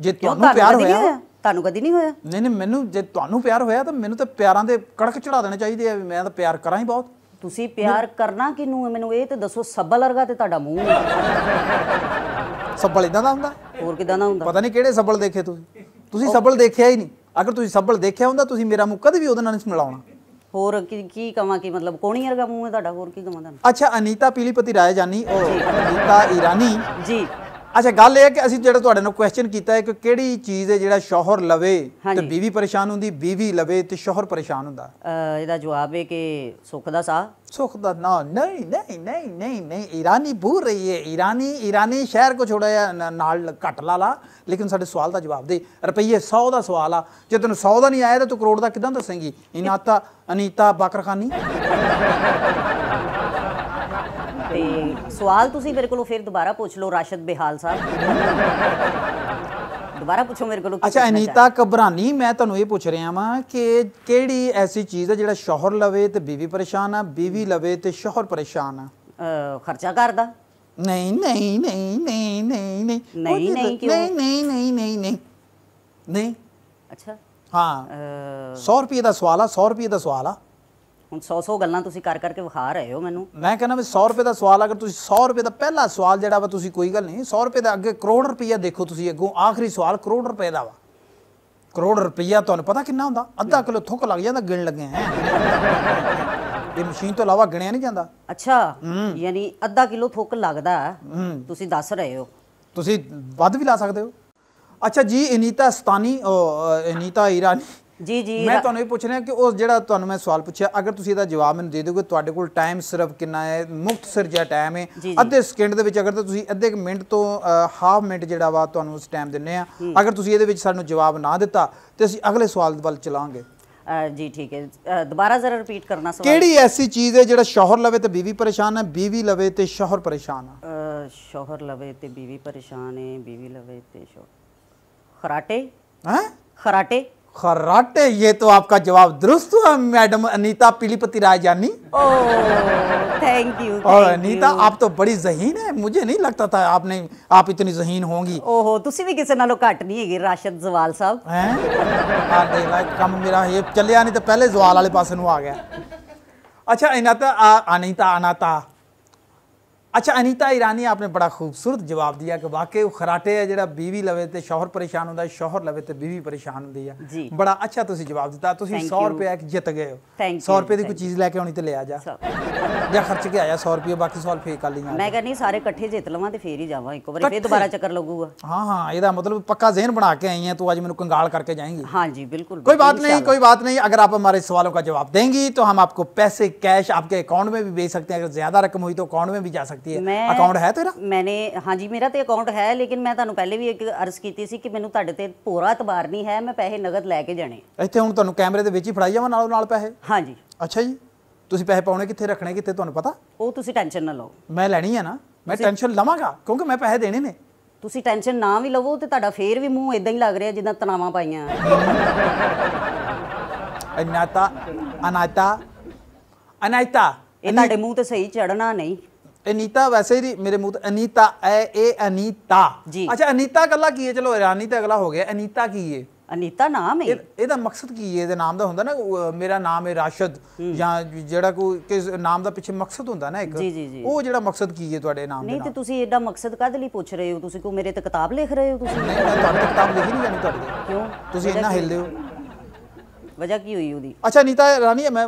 ਜੇ ਤੁਹਾਨੂੰ ਪਿਆਰ ਹੋਇਆ ਤੁਹਾਨੂੰ ਕਦੀ ਨਹੀਂ ਹੋਇਆ ਨਹੀਂ ਨਹੀਂ ਮੈਨੂੰ ਜੇ ਤੁਹਾਨੂੰ ਪਿਆਰ ਹੋਇਆ ਤਾਂ ਮੈਨੂੰ ਤਾਂ ਪਿਆਰਾਂ ਦੇ ਕੜਕ ਚੜਾ ਦੇਣੇ ਚਾਹੀਦੇ ਆ ਮੈਂ ਤਾਂ ਪਿਆਰ ਕਰਾਂ ਹੀ ਬਹੁਤ ਤੁਸੀਂ ਪਿਆਰ ਕਰਨਾ ਕਿਨੂੰ ਹੈ ਮੈਨੂੰ ਇਹ ਤੇ ਦੱਸੋ ਸੱਬਲ ਵਰਗਾ ਤੇ ਤੁਹਾਡਾ ਮੂੰਹ ਸੱਬਲ ਇਦਾਂ ਦਾ ਹੁੰਦਾ ਹੋਰ ਕਿਦਾਂ ਦਾ ਹੁੰਦਾ ਪਤਾ ਨਹੀਂ ਕਿਹੜੇ ਸੱਬਲ ਦੇਖੇ ਤੁਸੀਂ ਤੁਸੀਂ ਸੱਬਲ ਦੇਖਿਆ ਹੀ ਨਹੀਂ ਅਗਰ ਤੁਸੀਂ ਸੱਬਲ ਦੇਖਿਆ ਹੁੰਦਾ ਤੁਸੀਂ ਮੇਰਾ ਮੂੰਹ ਕਦੇ ਵੀ ਉਹਦੇ ਨਾਲ ਨਹੀਂ ਮਿਲਾਉਣਾ ਹੋਰ ਕੀ ਕੀ ਕਵਾਂ ਕਿ ਮਤਲਬ ਕੋਣੀ ਵਰਗਾ ਮੂੰਹ ਹੈ ਤੁਹਾਡਾ ਹੋਰ ਕੀ ਕਵਾਂ ਤੁਹਾਨੂੰ ਅੱਛਾ ਅਨੀਤਾ ਪੀਲੀਪਤੀ ਰਾਏ ਜਾਨੀ ਉਹ ਅਨੀਤਾ ਇਰਾਨੀ ਜੀ ਅੱਛਾ ਗੱਲ ਇਹ ਹੈ ਕਿ ਅਸੀਂ ਜਿਹੜਾ ਤੁਹਾਡੇ ਨਾਲ ਕੁਐਸਚਨ ਕੀਤਾ ਹੈ ਕਿ ਕਿਹੜੀ ਚੀਜ਼ ਹੈ ਜਿਹੜਾ ਸ਼ੌਹਰ ਲਵੇ ਤੇ ਬੀਵੀ ਪਰੇਸ਼ਾਨ ਹੁੰਦੀ ਬੀਵੀ ਲਵੇ ਤੇ ਸ਼ੌਹਰ ਪਰੇਸ਼ਾਨ ਹੁੰਦਾ ਇਹਦਾ ਜਵਾਬ ਹੈ ਕਿ ਸੁੱਖ ਦਾ ਸਾਹ ਸੁੱਖ ਦਾ ਨਾ ਨਹੀਂ ਨਹੀਂ ਨਹੀਂ ਨਹੀਂ ਨਹੀਂ ਇਰਾਨੀ ਭੂਰ ਰਹੀ ਹੈ ਇਰਾਨੀ ਇਰਾਨੀ ਸ਼ਹਿਰ ਕੋ ਛੋੜਿਆ ਨਾਲ ਘਟ ਲਾ ਲਾ ਲੇਕਿਨ ਸਾਡੇ ਸਵਾਲ ਦਾ ਜਵਾਬ ਦੇ ਰੁਪਈਏ 100 ਦਾ ਸਵਾਲ ਆ ਜੇ ਤੈਨੂੰ 100 ਦਾ ਨਹੀਂ ਆਇਆ ਤਾਂ ਤੂੰ ਕਰੋੜ ਦਾ ਕਿਦਾਂ ਦੱਸੇਂਗੀ ਇਨਾਤਾ ਅਨੀਤਾ ਬਾਕਰਖਾਨੀ ਸਵਾਲ ਤੁਸੀਂ ਮੇਰੇ ਕੋਲੋਂ ਫਿਰ ਦੁਬਾਰਾ ਪੁੱਛ ਲਓ ਰਾਸ਼ਦ ਬਿਹਾਲ ਸਾਹਿਬ ਦੁਬਾਰਾ ਪੁੱਛੋ ਮੇਰੇ ਕੋਲੋਂ ਅੱਛਾ ਅਨੀਤਾ ਕਬਰਾਨੀ ਮੈਂ ਤੁਹਾਨੂੰ ਇਹ ਪੁੱਛ ਰਿਹਾ ਵਾਂ ਕਿ ਕਿਹੜੀ ਐਸੀ ਚੀਜ਼ ਹੈ ਜਿਹੜਾ ਸ਼ੋਹਰ ਲਵੇ ਤੇ ਬੀਵੀ ਪਰੇਸ਼ਾਨ ਆ ਬੀਵੀ ਲਵੇ ਤੇ ਸ਼ੋਹਰ ਪਰੇਸ਼ਾਨ ਆ ਖਰਚਾ ਕਰਦਾ ਨਹੀਂ ਨਹੀਂ ਨਹੀਂ ਨਹੀਂ ਨਹੀਂ ਨਹੀਂ ਨਹੀਂ ਨਹੀਂ ਨਹੀਂ ਨਹੀਂ ਨਹੀਂ ਨਹੀਂ ਅੱਛਾ ਹਾਂ 100 ਰੁਪਏ ਦਾ ਸਵਾਲ ਆ 100 ਰੁਪਏ ਦਾ ਸਵਾਲ ਆ ਹੁਣ 100-100 ਗੱਲਾਂ ਤੁਸੀਂ ਕਰ ਕਰਕੇ ਵਿਖਾ ਰਹੇ ਹੋ ਮੈਨੂੰ ਮੈਂ ਕਹਿੰਦਾ ਵੀ 100 ਰੁਪਏ ਦਾ ਸਵਾਲ ਅਗਰ ਤੁਸੀਂ 100 ਰੁਪਏ ਦਾ ਪਹਿਲਾ ਸਵਾਲ ਜਿਹੜਾ ਵਾ ਤੁਸੀਂ ਕੋਈ ਗੱਲ ਨਹੀਂ 100 ਰੁਪਏ ਦਾ ਅੱਗੇ ਕਰੋੜ ਰੁਪਈਆ ਦੇਖੋ ਤੁਸੀਂ ਅੱਗੋਂ ਆਖਰੀ ਸਵਾਲ ਕਰੋੜ ਰੁਪਏ ਦਾ ਵਾ ਕਰੋੜ ਰੁਪਈਆ ਤੁਹਾਨੂੰ ਪਤਾ ਕਿੰਨਾ ਹੁੰਦਾ ਅੱਧਾ ਕਿਲੋ ਥੁੱਕ ਲੱਗ ਜਾਂਦਾ ਗਿਣ ਲੱਗੇ ਹੈ ਇਹ ਮਸ਼ੀਨ ਤੋਂ ਇਲਾਵਾ ਗਿਣਿਆ ਨਹੀਂ ਜਾਂਦਾ ਅੱਛਾ ਯਾਨੀ ਅੱਧਾ ਕਿਲੋ ਥੁੱਕ ਲੱਗਦਾ ਤੁਸੀਂ ਦੱਸ ਰਹੇ ਹੋ ਤੁਸੀਂ ਵੱਧ ਵੀ ਲਾ ਸਕਦੇ ਹੋ ਅੱਛਾ ਜੀ ਅਨੀਤਾ ਸਤਾਨੀ ਅਨੀਤਾ ਇਰਾਨੀ ਜੀ ਜੀ ਮੈਂ ਤੁਹਾਨੂੰ ਇਹ ਪੁੱਛ ਰਿਹਾ ਕਿ ਉਸ ਜਿਹੜਾ ਤੁਹਾਨੂੰ ਮੈਂ ਸਵਾਲ ਪੁੱਛਿਆ ਅਗਰ ਤੁਸੀਂ ਇਹਦਾ ਜਵਾਬ ਮੈਨੂੰ ਦੇ ਦਿਓਗੇ ਤੁਹਾਡੇ ਕੋਲ ਟਾਈਮ ਸਿਰਫ ਕਿੰਨਾ ਹੈ ਮੁਕਤ ਸਰ ਜਿਹਾ ਟਾਈਮ ਹੈ ਅੱਧੇ ਸਕਿੰਟ ਦੇ ਵਿੱਚ ਅਗਰ ਤਾਂ ਤੁਸੀਂ ਅੱਧੇ ਮਿੰਟ ਤੋਂ ਹਾਫ ਮਿੰਟ ਜਿਹੜਾ ਵਾ ਤੁਹਾਨੂੰ ਉਸ ਟਾਈਮ ਦਿੰਨੇ ਆ ਅਗਰ ਤੁਸੀਂ ਇਹਦੇ ਵਿੱਚ ਸਾਨੂੰ ਜਵਾਬ ਨਾ ਦਿੱਤਾ ਤੇ ਅਸੀਂ ਅਗਲੇ ਸਵਾਲ ਵੱਲ ਚਲਾਂਗੇ ਜੀ ਠੀਕ ਹੈ ਦੁਬਾਰਾ ਜ਼ਰਾ ਰਿਪੀਟ ਕਰਨਾ ਸਵਾਲ ਕਿਹੜੀ ਐਸੀ ਚੀਜ਼ ਹੈ ਜਿਹੜਾ ਸ਼ੌਹਰ ਲਵੇ ਤੇ ਬੀਵੀ ਪਰੇਸ਼ਾਨ ਹੈ ਬੀਵੀ ਲਵੇ ਤੇ ਸ਼ੌਹਰ ਪਰੇਸ਼ਾਨ ਹੈ ਸ਼ੌਹਰ ਲਵੇ ਤੇ ਬੀਵੀ ਪਰੇਸ਼ਾਨ ਹੈ ਬੀਵੀ ਲਵੇ ਤੇ ਸ਼ੌਹਰ ਖਰਾਟੇ ਹਾਂ ਖਰਾਟੇ खराटे ये तो आपका जवाब दुरुस्त हुआ मैडम अनीता पीलीपति जानी थैंक यू और अनीता आप तो बड़ी जहीन है मुझे नहीं लगता था आपने आप इतनी जहीन होंगी ओहो तुसी भी किसी नालों ਘੱਟ नहीं है ਰਾਸ਼ਦ जवाल साहब ਹੈ ਆ ਦੇ ਲਾਇਕ कम मेरा ये ਚੱਲਿਆ ਨਹੀਂ तो पहले जवाल वाले ਪਾਸੇ ਨੂੰ ਆ ਗਿਆ ਅੱਛਾ अनीता ਅਨੀਤਾ ਅੱਛਾ ਅਨੀਤਾ ਇਰਾਨੀ ਆਪਨੇ ਬੜਾ ਖੂਬਸੂਰਤ ਜਵਾਬ ਦਿਆ ਕਿ ਵਾਕਈ ਉਹ ਖਰਾਟੇ ਆ ਜਿਹੜਾ ਬੀਵੀ ਲਵੇ ਤੇ ਸ਼ੌਹਰ ਪਰੇਸ਼ਾਨ ਹੁੰਦਾ ਸ਼ੌਹਰ ਲਵੇ ਤੇ ਬੀਵੀ ਪਰੇਸ਼ਾਨ ਹੁੰਦੀ ਆ ਬੜਾ ਅੱਛਾ ਤੁਸੀਂ ਜਵਾਬ ਦਿੱਤਾ ਤੁਸੀਂ 100 ਰੁਪਏ ਇੱਕ ਜਿੱਤ ਗਏ ਹੋ 100 ਰੁਪਏ ਦੀ ਕੋਈ ਚੀਜ਼ ਲੈ ਕੇ ਆਉਣੀ ਤੇ ਲੈ ਆ ਜਾ ਜਾਂ ਖਰਚ ਕੇ ਆਇਆ 100 ਰੁਪਏ ਬਾਕੀ ਸੌ ਰੁਪਏ ਕਰ ਲਈਆਂ ਮੈਂ ਕਹਿੰਦੀ ਸਾਰੇ ਇਕੱਠੇ ਜਿੱਤ ਲਵਾਂ ਤੇ ਫੇਰ ਹੀ ਜਾਵਾਂ ਇੱਕ ਵਾਰੀ ਫੇਰ ਦੁਬਾਰਾ ਚੱਕਰ ਲੱਗੂਗਾ ਹਾਂ ਹਾਂ ਇਹਦਾ ਮਤਲਬ ਪੱਕਾ ਜ਼ਿਹਨ ਬਣਾ ਕੇ ਆਈ ਹੈ ਤੂੰ ਅੱਜ ਮੈਨੂੰ ਕੰਗਾਲ ਕਰਕੇ ਜਾਏਂਗੀ ਹਾਂ ਜੀ ਬਿਲਕੁਲ कोई बात नहीं कोई बात नहीं अगर आप हमारे सवालों का जवाब देंगी तो हम आपको पैसे कैश आपके अकाउंट में भी भेज सकते हैं अगर ज्यादा रकम हुई तो अकाउंट में भी जा सकते ਸਕਦੀ ਹੈ ਅਕਾਊਂਟ ਹੈ ਤੇਰਾ ਮੈਨੇ ਹਾਂਜੀ ਮੇਰਾ ਤੇ ਅਕਾਊਂਟ ਹੈ ਲੇਕਿਨ ਮੈਂ ਤੁਹਾਨੂੰ ਪਹਿਲੇ ਵੀ ਇੱਕ ਅਰਜ਼ ਕੀਤੀ ਸੀ ਕਿ ਮੈਨੂੰ ਤੁਹਾਡੇ ਤੇ ਪੂਰਾ ਇਤਬਾਰ ਨਹੀਂ ਹੈ ਮੈਂ ਪੈਸੇ ਨਗਦ ਲੈ ਕੇ ਜਾਣੇ ਇੱਥੇ ਹੁਣ ਤੁਹਾਨੂੰ ਕੈਮਰੇ ਦੇ ਵਿੱਚ ਹੀ ਫੜਾਈ ਜਾਵਾਂ ਨਾਲ ਨਾਲ ਪੈਸੇ ਹਾਂਜੀ ਅੱਛਾ ਜੀ ਤੁਸੀਂ ਪੈਸੇ ਪਾਉਣੇ ਕਿੱਥੇ ਰੱਖਣੇ ਕਿੱਥੇ ਤੁਹਾਨੂੰ ਪਤਾ ਉਹ ਤੁਸੀਂ ਟੈਨਸ਼ਨ ਨਾ ਲਓ ਮੈਂ ਲੈਣੀ ਹੈ ਨਾ ਮੈਂ ਟੈਨਸ਼ਨ ਲਵਾਂਗਾ ਕਿਉਂਕਿ ਮੈਂ ਪੈਸੇ ਦੇਣੇ ਨੇ ਤੁਸੀਂ ਟੈਨਸ਼ਨ ਨਾ ਵੀ ਲਵੋ ਤੇ ਤੁਹਾਡਾ ਫੇਰ ਵੀ ਮੂੰਹ ਇਦਾਂ ਹੀ ਲੱਗ ਰਿਹਾ ਜਿੱਦਾਂ ਤਣਾਵਾਂ ਪਾਈਆਂ ਅਨਾਤਾ ਅਨਾਤਾ ਅਨਾਇਤਾ ਇਹ ਤੁਹਾਡੇ ਮੂੰਹ ਤੇ ਸਹੀ ਚੜਨਾ ਨਹੀਂ ਅਨੀਤਾ ਵੈਸੇ ਹੀ ਮੇਰੇ ਮੂੰਹ ਤੇ ਅਨੀਤਾ ਐ ਇਹ ਅਨੀਤਾ ਅੱਛਾ ਅਨੀਤਾ ਕੱਲਾ ਕੀ ਹੈ ਚਲੋ ਰਾਨੀ ਤੇ ਅਗਲਾ ਹੋ ਗਿਆ ਅਨੀਤਾ ਕੀ ਹੈ ਅਨੀਤਾ ਨਾਮ ਹੈ ਇਹਦਾ ਮਕਸਦ ਕੀ ਹੈ ਇਹਦੇ ਨਾਮ ਦਾ ਹੁੰਦਾ ਨਾ ਮੇਰਾ ਨਾਮ ਹੈ ਰਾਸ਼ਦ ਜਾਂ ਜਿਹੜਾ ਕੋਈ ਕਿਸ ਨਾਮ ਦਾ ਪਿੱਛੇ ਮਕਸਦ ਹੁੰਦਾ ਨਾ ਇੱਕ ਉਹ ਜਿਹੜਾ ਮਕਸਦ ਕੀ ਹੈ ਤੁਹਾਡੇ ਨਾਮ ਦਾ ਨਹੀਂ ਤੇ ਤੁਸੀਂ ਇਹਦਾ ਮਕਸਦ ਕਦ ਲਈ ਪੁੱਛ ਰਹੇ ਹੋ ਤੁਸੀਂ ਕੋ ਮੇਰੇ ਤੇ ਕਿਤਾਬ ਲਿਖ ਰਹੇ ਹੋ ਤੁਸੀਂ ਨਹੀਂ ਕਿਤਾਬ ਲਿਖੀ ਨਹੀਂ ਜਾਣੀ ਤੁਹਾਡੇ ਕਿਉਂ ਤੁਸੀਂ ਇੰਨਾ ਹਿਲਦੇ ਹੋ वजह की हुई उदी अच्छा नीता रानी मैं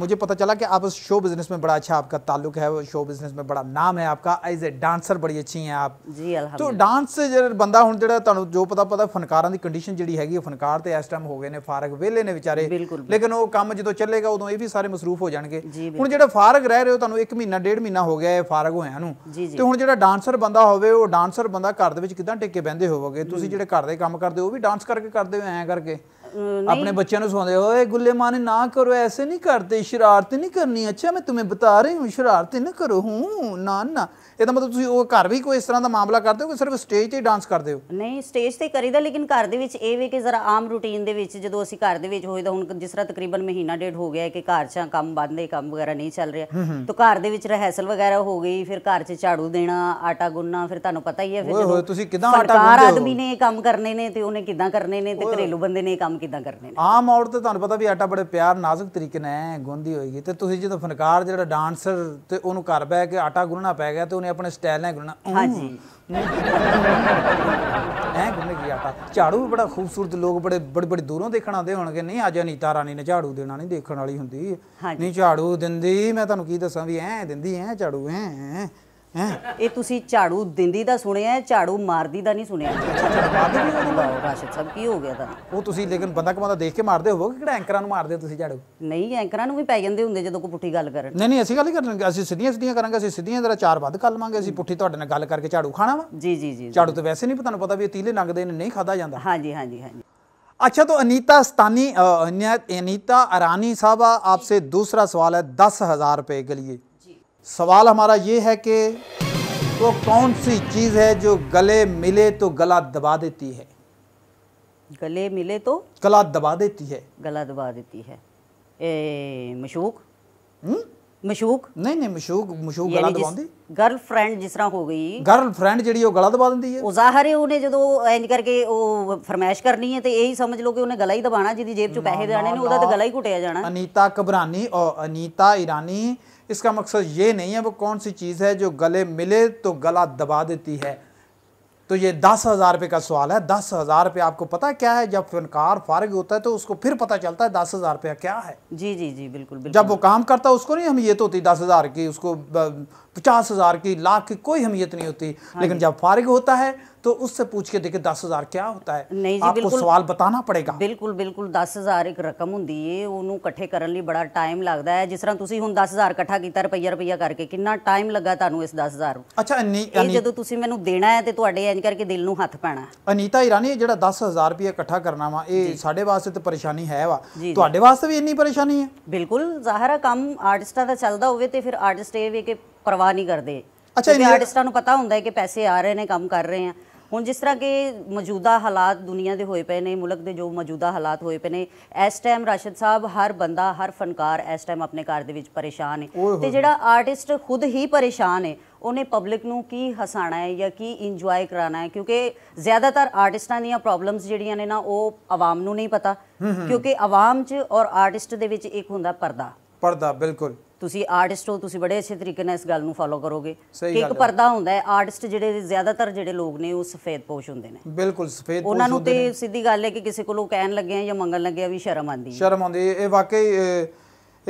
मुझे पता चला कि आप ਸ਼ੋਅ ਬਿਜ਼ਨਸ में ਬੜਾ ਅੱਛਾ ਆਪਕਾ ਤਾਲੁਕ ਹੈ ਸ਼ੋਅ ਬਿਜ਼ਨਸ में ਬੜਾ ਨਾਮ ਹੈ ਆਪਕਾ ਐਜ਼ ਅ ਡਾਂਸਰ ਬੜੀ ਅੱਛੀ ਹੈ ਆਪ ਜੀ ਅਲਹਮਦੁਲਿਲਾ ਤੋ ਡਾਂਸ ਜਿਹੜਾ ਬੰਦਾ ਹੁਣ ਜਿਹੜਾ ਤੁਹਾਨੂੰ ਜੋ ਪਤਾ ਪਤਾ ਫਨਕਾਰਾਂ ਦੀ ਕੰਡੀਸ਼ਨ ਜਿਹੜੀ ਹੈਗੀ ਫਨਕਾਰ ਤੇ ਇਸ ਟਾਈਮ ਹੋ ਗਏ ਨੇ ਫਾਰਗ ਵਿਹਲੇ ਨੇ ਵਿਚਾਰੇ ਲੇਕਿਨ ਉਹ ਕੰਮ ਜਦੋਂ ਚੱਲੇਗਾ ਉਦੋਂ ਇਹ ਵੀ ਸਾਰੇ ਮਸਰੂਫ ਹੋ ਜਾਣਗੇ ਹੁਣ ਜਿਹੜਾ ਫਾਰਗ ਰਹਿ ਰਹੇ ਹੋ ਤੁਹਾਨੂੰ 1 ਮਹੀਨਾ 1.5 ਮਹੀਨਾ ਹੋ ਗਿਆ ਹੈ ਫਾਰਗ ਹੋਇਆ ਨੂੰ ਤੇ ਹੁਣ ਜਿਹੜਾ ਡਾਂਸਰ ਬੰਦਾ ਹੋਵੇ ਉਹ ਡਾਂਸਰ ਬੰਦਾ ਘਰ ਦੇ ਵਿੱਚ ਕਿਦਾਂ ਟਿੱਕੇ ਬੈੰਦੇ ਹੋਵੋਗੇ ਤੁਸੀਂ ਜਿਹੜੇ ਘਰ ਦੇ ਕੰਮ ਕਰਦੇ ਹੋ ਉਹ ਵੀ ਡਾਂਸ ਕਰਕੇ ਕਰਦੇ ਹੋ ਐਂ ਕਰਕੇ अपने बच्चों को सुनाते ਗੁੱਲੇ ਮਾਂ ਨੇ ਨਾ ਕਰੋ ਐਸੇ ਨਹੀਂ ਕਰਦੇ ਸ਼ਰਾਰਤ ਨਹੀਂ ਕਰਨੀ ਅੱਛਾ ਮੈਂ ਤੁਹਾਨੂੰ ਬਤਾ ਰਹੀ ਹਾਂ ਸ਼ਰਾਰਤ ना ਕਰੋ ਹੂੰ ਨਾ ਨਾ ਇਹਦਾ ਮਤਲਬ ਤੁਸੀਂ ਉਹ ਘਰ ਵੀ ਕੋਈ ਇਸ ਤਰ੍ਹਾਂ ਦਾ ਮਾਮਲਾ ਕਰਦੇ ਹੋ ਕਿ ਸਿਰਫ ਸਟੇਜ ਤੇ ਡਾਂਸ ਕਰਦੇ ਹੋ ਨਹੀਂ ਸਟੇਜ ਤੇ ਕਰੀਦਾ ਲੇਕਿਨ ਘਰ ਦੇ ਵਿੱਚ ਇਹ ਵੀ ਕਿ ਜ਼ਰਾ ਆਮ ਰੁਟੀਨ ਦੇ ਵਿੱਚ ਜਦੋਂ ਅਸੀਂ ਘਰ ਦੇ ਵਿੱਚ ਤਾਂ ਹੁਣ ਜਿਸ ਤਰ੍ਹਾਂ ਤਕਰੀਬਨ ਮਹੀਨਾ ਡੇਢ ਹੋ ਗਿਆ ਹੈ ਕਿ ਘਰ 'ਚ ਕੰਮ ਬੰਦੇ ਕੰਮ ਵਗੈਰਾ ਨਹੀਂ ਚੱਲ ਰਿਹਾ ਤਾਂ ਘਰ ਦੇ ਵਿੱਚ ਰਹਿਸਲ ਵਗੈਰਾ ਹੋ ਗਈ ਫਿਰ ਘਰ 'ਚ ਝਾੜੂ ਦੇਣਾ ਆਟਾ ਗੁੰਨਣਾ ਫਿਰ ਤੁਹਾਨੂੰ ਪਤਾ ਹੀ ਹੈ ਫਿਰ ਜਦੋਂ ਤੁਸੀਂ ਕਿਦਾਂ ਆਟਾ ਗੁੰਨਦੇ ਹੋ ਆਦਮੀ ਨੇ ਕੰਮ ਕਰਨੇ ਨੇ ਤੇ ਉਹਨੇ ਕਿਦਾਂ ਕਰਨੇ ਨੇ ਤੇ ਘਰੇਲੂ ਬੰਦੇ ਨੇ ਕੰਮ ਕਿਦਾਂ ਕਰਨੇ ਨੇ ਆਮ ਔਰਤ ਤੇ ਤੁਹਾਨੂੰ ਪਤਾ ਵੀ ਆਟਾ ਬੜੇ ਪਿਆਰ ਨਾਜ਼ੁਕ ਤਰੀਕੇ ਨਾਲ ਗੁੰਦੀ ਹੋਏਗੀ ਤੇ ਤੁਸੀਂ ਜਦੋਂ ਫਨਕਾਰ ਜਿਹੜਾ ਡਾਂਸਰ ਤੇ ਉਹਨੂੰ ਘਰ ਬੈ ਕੇ ਆਟਾ ਗੁੰਨਣਾ ਪੈ ਗਿਆ ਤੇ ਉਹਨੇ ਆਪਣੇ ਸਟਾਈਲ ਨਾਲ ਗੁੰਨਣਾ ਹਾਂਜੀ ਐ ਗੁੰਨੇ ਕੀ ਆਟਾ ਝਾੜੂ ਵੀ ਬੜਾ ਖੂਬਸੂਰਤ ਲੋਕ ਬੜੇ ਬੜੇ ਬੜੇ ਦੂਰੋਂ ਦੇਖਣ ਆਉਂਦੇ ਹੋਣਗੇ ਨਹੀਂ ਅੱਜ ਅਨੀਤਾ ਰਾਣੀ ਨੇ ਝਾੜੂ ਦੇਣਾ ਨਹੀਂ ਦੇਖਣ ਵਾਲੀ ਹੁੰਦੀ ਨਹੀਂ ਝਾੜੂ ਦਿੰਦੀ ਮੈਂ ਤੁਹਾਨੂੰ ਕੀ ਦੱਸਾਂ ਵੀ ਐ ਦਿੰਦੀ ਐ ਝਾੜੂ ਐ ਹੈ ਇਹ ਤੁਸੀਂ ਝਾੜੂ ਦਿੰਦੀ ਦਾ ਸੁਣਿਆ ਹੈ ਝਾੜੂ ਮਾਰਦੀ ਦਾ ਨਹੀਂ ਸੁਣਿਆ ਰਾਸ਼ਦ ਸਾਹਿਬ ਕੀ ਹੋ ਗਿਆ ਤਾਂ ਉਹ ਤੁਸੀਂ ਲੇਕਿਨ ਬੰਦਾ ਕਮਾਂਦਾ ਦੇਖ ਕੇ ਮਾਰਦੇ ਹੋਵੋਗੇ ਕਿਹੜਾ ਐਂਕਰਾਂ ਨੂੰ ਮਾਰਦੇ ਹੋ ਤੁਸੀਂ ਝਾੜੂ ਨਹੀਂ ਐਂਕਰਾਂ ਨੂੰ ਵੀ ਪੈ ਜਾਂਦੇ ਹੁੰਦੇ ਜਦੋਂ ਕੋਈ ਪੁੱਠੀ ਗੱਲ ਕਰਨ ਨਹੀਂ ਨਹੀਂ ਅਸੀਂ ਗੱਲ ਕਰਨਗੇ ਅਸੀਂ ਸਿੱਧੀਆਂ ਸਿੱਧੀਆਂ ਕਰਾਂਗੇ ਅਸੀਂ ਸਿੱਧੀਆਂ ਜਰਾ ਚਾਰ ਵੱਧ ਕਰ ਲਵਾਂਗੇ ਅਸੀਂ ਪੁੱਠੀ ਤੁਹਾਡੇ ਨਾਲ ਗੱਲ ਕਰਕੇ ਝਾੜੂ ਖਾਣਾ ਵਾ ਜੀ ਜੀ ਜੀ ਝਾੜੂ ਤਾਂ ਵੈਸੇ ਨਹੀਂ ਪਤਾ ਨੂੰ ਪਤਾ ਵੀ ਇਹ ਤੀਲੇ ਲੰਗਦੇ ਨੇ ਨਹੀਂ ਖਾਦਾ ਜਾਂਦਾ ਹਾਂਜੀ ਹਾਂਜੀ ਹਾਂਜੀ ਅੱਛਾ ਤਾਂ ਅਨੀਤਾ ਸਤਾਨੀ ਅਨੀਤਾ अरानी साहबा आपसे दूसरा सवाल है दस हज़ार रुपये सवाल हमारा ये है कि वो तो कौन सी चीज़ है जो गले मिले तो गला दबा देती है गले मिले तो गला दबा देती है गला दबा देती है ए, मशूक हुँ? ਮਸ਼ੂਕ ਨਹੀਂ ਨਹੀਂ ਮਸ਼ੂਕ ਮਸ਼ੂਕ ਗਲਾ ਦਬਾਉਂਦੀ ਗਰਲਫ੍ਰੈਂਡ ਜਿਸ ਤਰ੍ਹਾਂ ਹੋ ਗਈ ਗਰਲਫ੍ਰੈਂਡ ਜਿਹੜੀ ਉਹ ਗਲਾ ਦਬਾ ਦਿੰਦੀ ਹੈ ਉਹ ਜ਼ਾਹਰ ਹੈ ਉਹਨੇ ਜਦੋਂ ਇੰਜ ਕਰਕੇ ਉਹ ਫਰਮਾਇਸ਼ ਕਰਨੀ ਹੈ ਤੇ ਇਹੀ ਸਮਝ ਲਓ ਕਿ ਉਹਨੇ ਗਲਾ ਹੀ ਦਬਾਣਾ ਜਿਹਦੀ ਜੇਬ 'ਚ ਪੈਸੇ ਦੇਣੇ ਨੇ ਉਹਦਾ ਤਾਂ ਗਲਾ ਹੀ ਘੁੱਟਿਆ ਜਾਣਾ ਅਨੀਤਾ ਕਬਰਾਨੀ ਔਰ ਅਨੀਤਾ ਇਰਾਨੀ इसका मकसद ये नहीं है वो कौन सी चीज़ है जो गले मिले तो गला दबा देती है तो ये दस हज़ार रुपये का सवाल है दस हज़ार रुपये आपको पता क्या है जब फनकार फारग होता है तो उसको फिर पता चलता है दस हज़ार रुपया क्या है जी जी जी बिल्कुल, बिल्कुल जब वो काम करता है उसको नहीं हम ये तो होती दस हज़ार की उसको पचास हज़ार की लाख की कोई अहमियत नहीं होती लेकिन जब फारिग होता है तो उससे पूछ के देखिए दस हज़ार क्या होता ਹੈ ਨਹੀਂ ਜੀ ਬਿਲਕੁਲ ਸਵਾਲ ਬਤਾਣਾ ਪੜੇਗਾ ਬਿਲਕੁਲ ਬਿਲਕੁਲ 10000 ਇੱਕ ਰਕਮ ਹੁੰਦੀ ਏ ਉਹਨੂੰ ਇਕੱਠੇ ਕਰਨ ਲਈ ਬੜਾ ਟਾਈਮ ਲੱਗਦਾ ਹੈ ਜਿਸ ਤਰ੍ਹਾਂ ਤੁਸੀਂ ਹੁਣ 10000 ਇਕੱਠਾ ਕੀਤਾ ਰੁਪਈਆ ਰੁਪਈਆ ਕਰਕੇ ਕਿੰਨਾ ਟਾਈਮ ਲੱਗਾ ਤੁਹਾਨੂੰ ਇਸ 10000 ਨੂੰ ਅੱਛਾ ਇਹ ਜਦੋਂ ਤੁਸੀਂ ਮੈਨੂੰ ਦੇਣਾ ਹੈ ਤੇ ਤੁਹਾਡੇ ਇੰਜ ਕਰਕੇ ਦਿਲ ਨੂੰ ਹੱਥ ਪੈਣਾ ਅਨੀਤਾ ਈਰਾਨੀ ਜਿਹੜਾ 10000 ਰੁਪਈਆ ਇਕੱਠਾ ਕਰਨਾ ਵਾ ਇਹ ਸਾਡੇ ਵਾਸਤੇ ਤਾਂ ਪਰੇਸ਼ਾਨੀ ਹੈ ਵਾ ਤੁਹਾਡੇ ਵਾਸਤੇ ਵੀ ਇੰਨੀ ਪਰੇਸ਼ਾਨੀ ਹੈ ਬਿਲਕੁਲ ਜ਼ਾਹਰਾ ਕੰਮ ਆਰਟਿਸਟਾਂ ਦਾ ਚੱਲਦਾ ਹੋਵੇ ਤੇ ਫਿਰ ਆਰਟਿਸਟ ਇਹ ਵੀ ਕਿ ਪਰਵਾਹ ਨਹੀਂ ਕਰਦੇ ਅੱਛਾ ਇਹ ਆਰਟਿਸਟਾਂ ਨੂੰ ਪਤਾ ਹੁੰਦਾ ਹੈ ਕਿ ਪੈਸੇ ਆ ਰਹੇ ਨੇ ਕੰਮ ਕਰ ਰਹੇ ਆ ਹੁਣ ਜਿਸ ਤਰ੍ਹਾਂ ਕਿ ਮੌਜੂਦਾ ਹਾਲਾਤ ਦੁਨੀਆ ਦੇ ਹੋਏ ਪਏ ਨੇ ਮੁਲਕ ਦੇ ਜੋ ਮੌਜੂਦਾ ਹਾਲਾਤ ਹੋਏ ਪਏ ਨੇ ਇਸ ਟਾਈਮ ਰਾਸ਼ਦ ਸਾਹਿਬ ਹਰ ਬੰਦਾ ਹਰ ਫਨਕਾਰ ਇਸ ਟਾਈਮ ਆਪਣੇ ਘਰ ਦੇ ਵਿੱਚ ਪਰੇਸ਼ਾਨ ਹੈ ਤੇ ਜਿਹੜਾ ਆਰਟਿਸਟ ਖੁਦ ਹੀ ਪਰੇਸ਼ਾਨ ਹੈ ਉਹਨੇ ਪਬਲਿਕ ਨੂੰ ਕੀ ਹਸਾਣਾ ਹੈ ਜਾਂ ਕੀ ਇੰਜੋਏ ਕਰਾਣਾ ਹੈ ਕਿਉਂਕਿ ਜ਼ਿਆਦਾਤਰ ਆਰਟਿਸਟਾਂ ਦੀਆਂ ਪ੍ਰੋਬਲਮਸ ਜਿਹੜੀਆਂ ਨੇ ਨਾ ਉਹ ਆਵਾਮ ਨੂੰ ਨਹੀਂ ਪਤਾ ਕਿਉਂਕਿ ਆਵਾਮ 'ਚ ਔਰ ਆਰਟਿਸਟ ਦੇ ਵਿੱਚ ਇੱਕ ਹੁੰਦਾ ਪਰਦਾ ਪਰਦਾ ਬਿਲਕੁਲ ਤੁਸੀਂ ਆਰਟਿਸਟ ਹੋ ਤੁਸੀਂ ਬੜੇ ਅੱਛੇ ਤਰੀਕੇ ਨਾਲ ਇਸ ਗੱਲ ਨੂੰ ਫਾਲੋ ਕਰੋਗੇ ਕਿ ਇੱਕ ਪਰਦਾ ਹੁੰਦਾ ਹੈ ਆਰਟਿਸਟ ਜਿਹੜੇ ਜ਼ਿਆਦਾਤਰ ਜਿਹੜੇ ਲੋਕ ਨੇ ਉਹ ਸਫੇਦ ਪੋਸ਼ ਹੁੰਦੇ ਨੇ ਬਿਲਕੁਲ ਸਫੇਦ ਪੋਸ਼ ਉਹਨਾਂ ਨੂੰ ਤੇ ਸਿੱਧੀ ਗੱਲ ਹੈ ਕਿ ਕਿਸੇ ਕੋਲੋਂ ਕਹਿਣ ਲੱਗੇ ਆ ਜਾਂ ਮੰਗਣ ਲੱਗੇ ਆ ਵੀ ਸ਼ਰਮ ਆਂਦੀ ਹੈ ਸ਼ਰਮ ਆਉਂਦੀ ਇਹ ਵਾਕਈ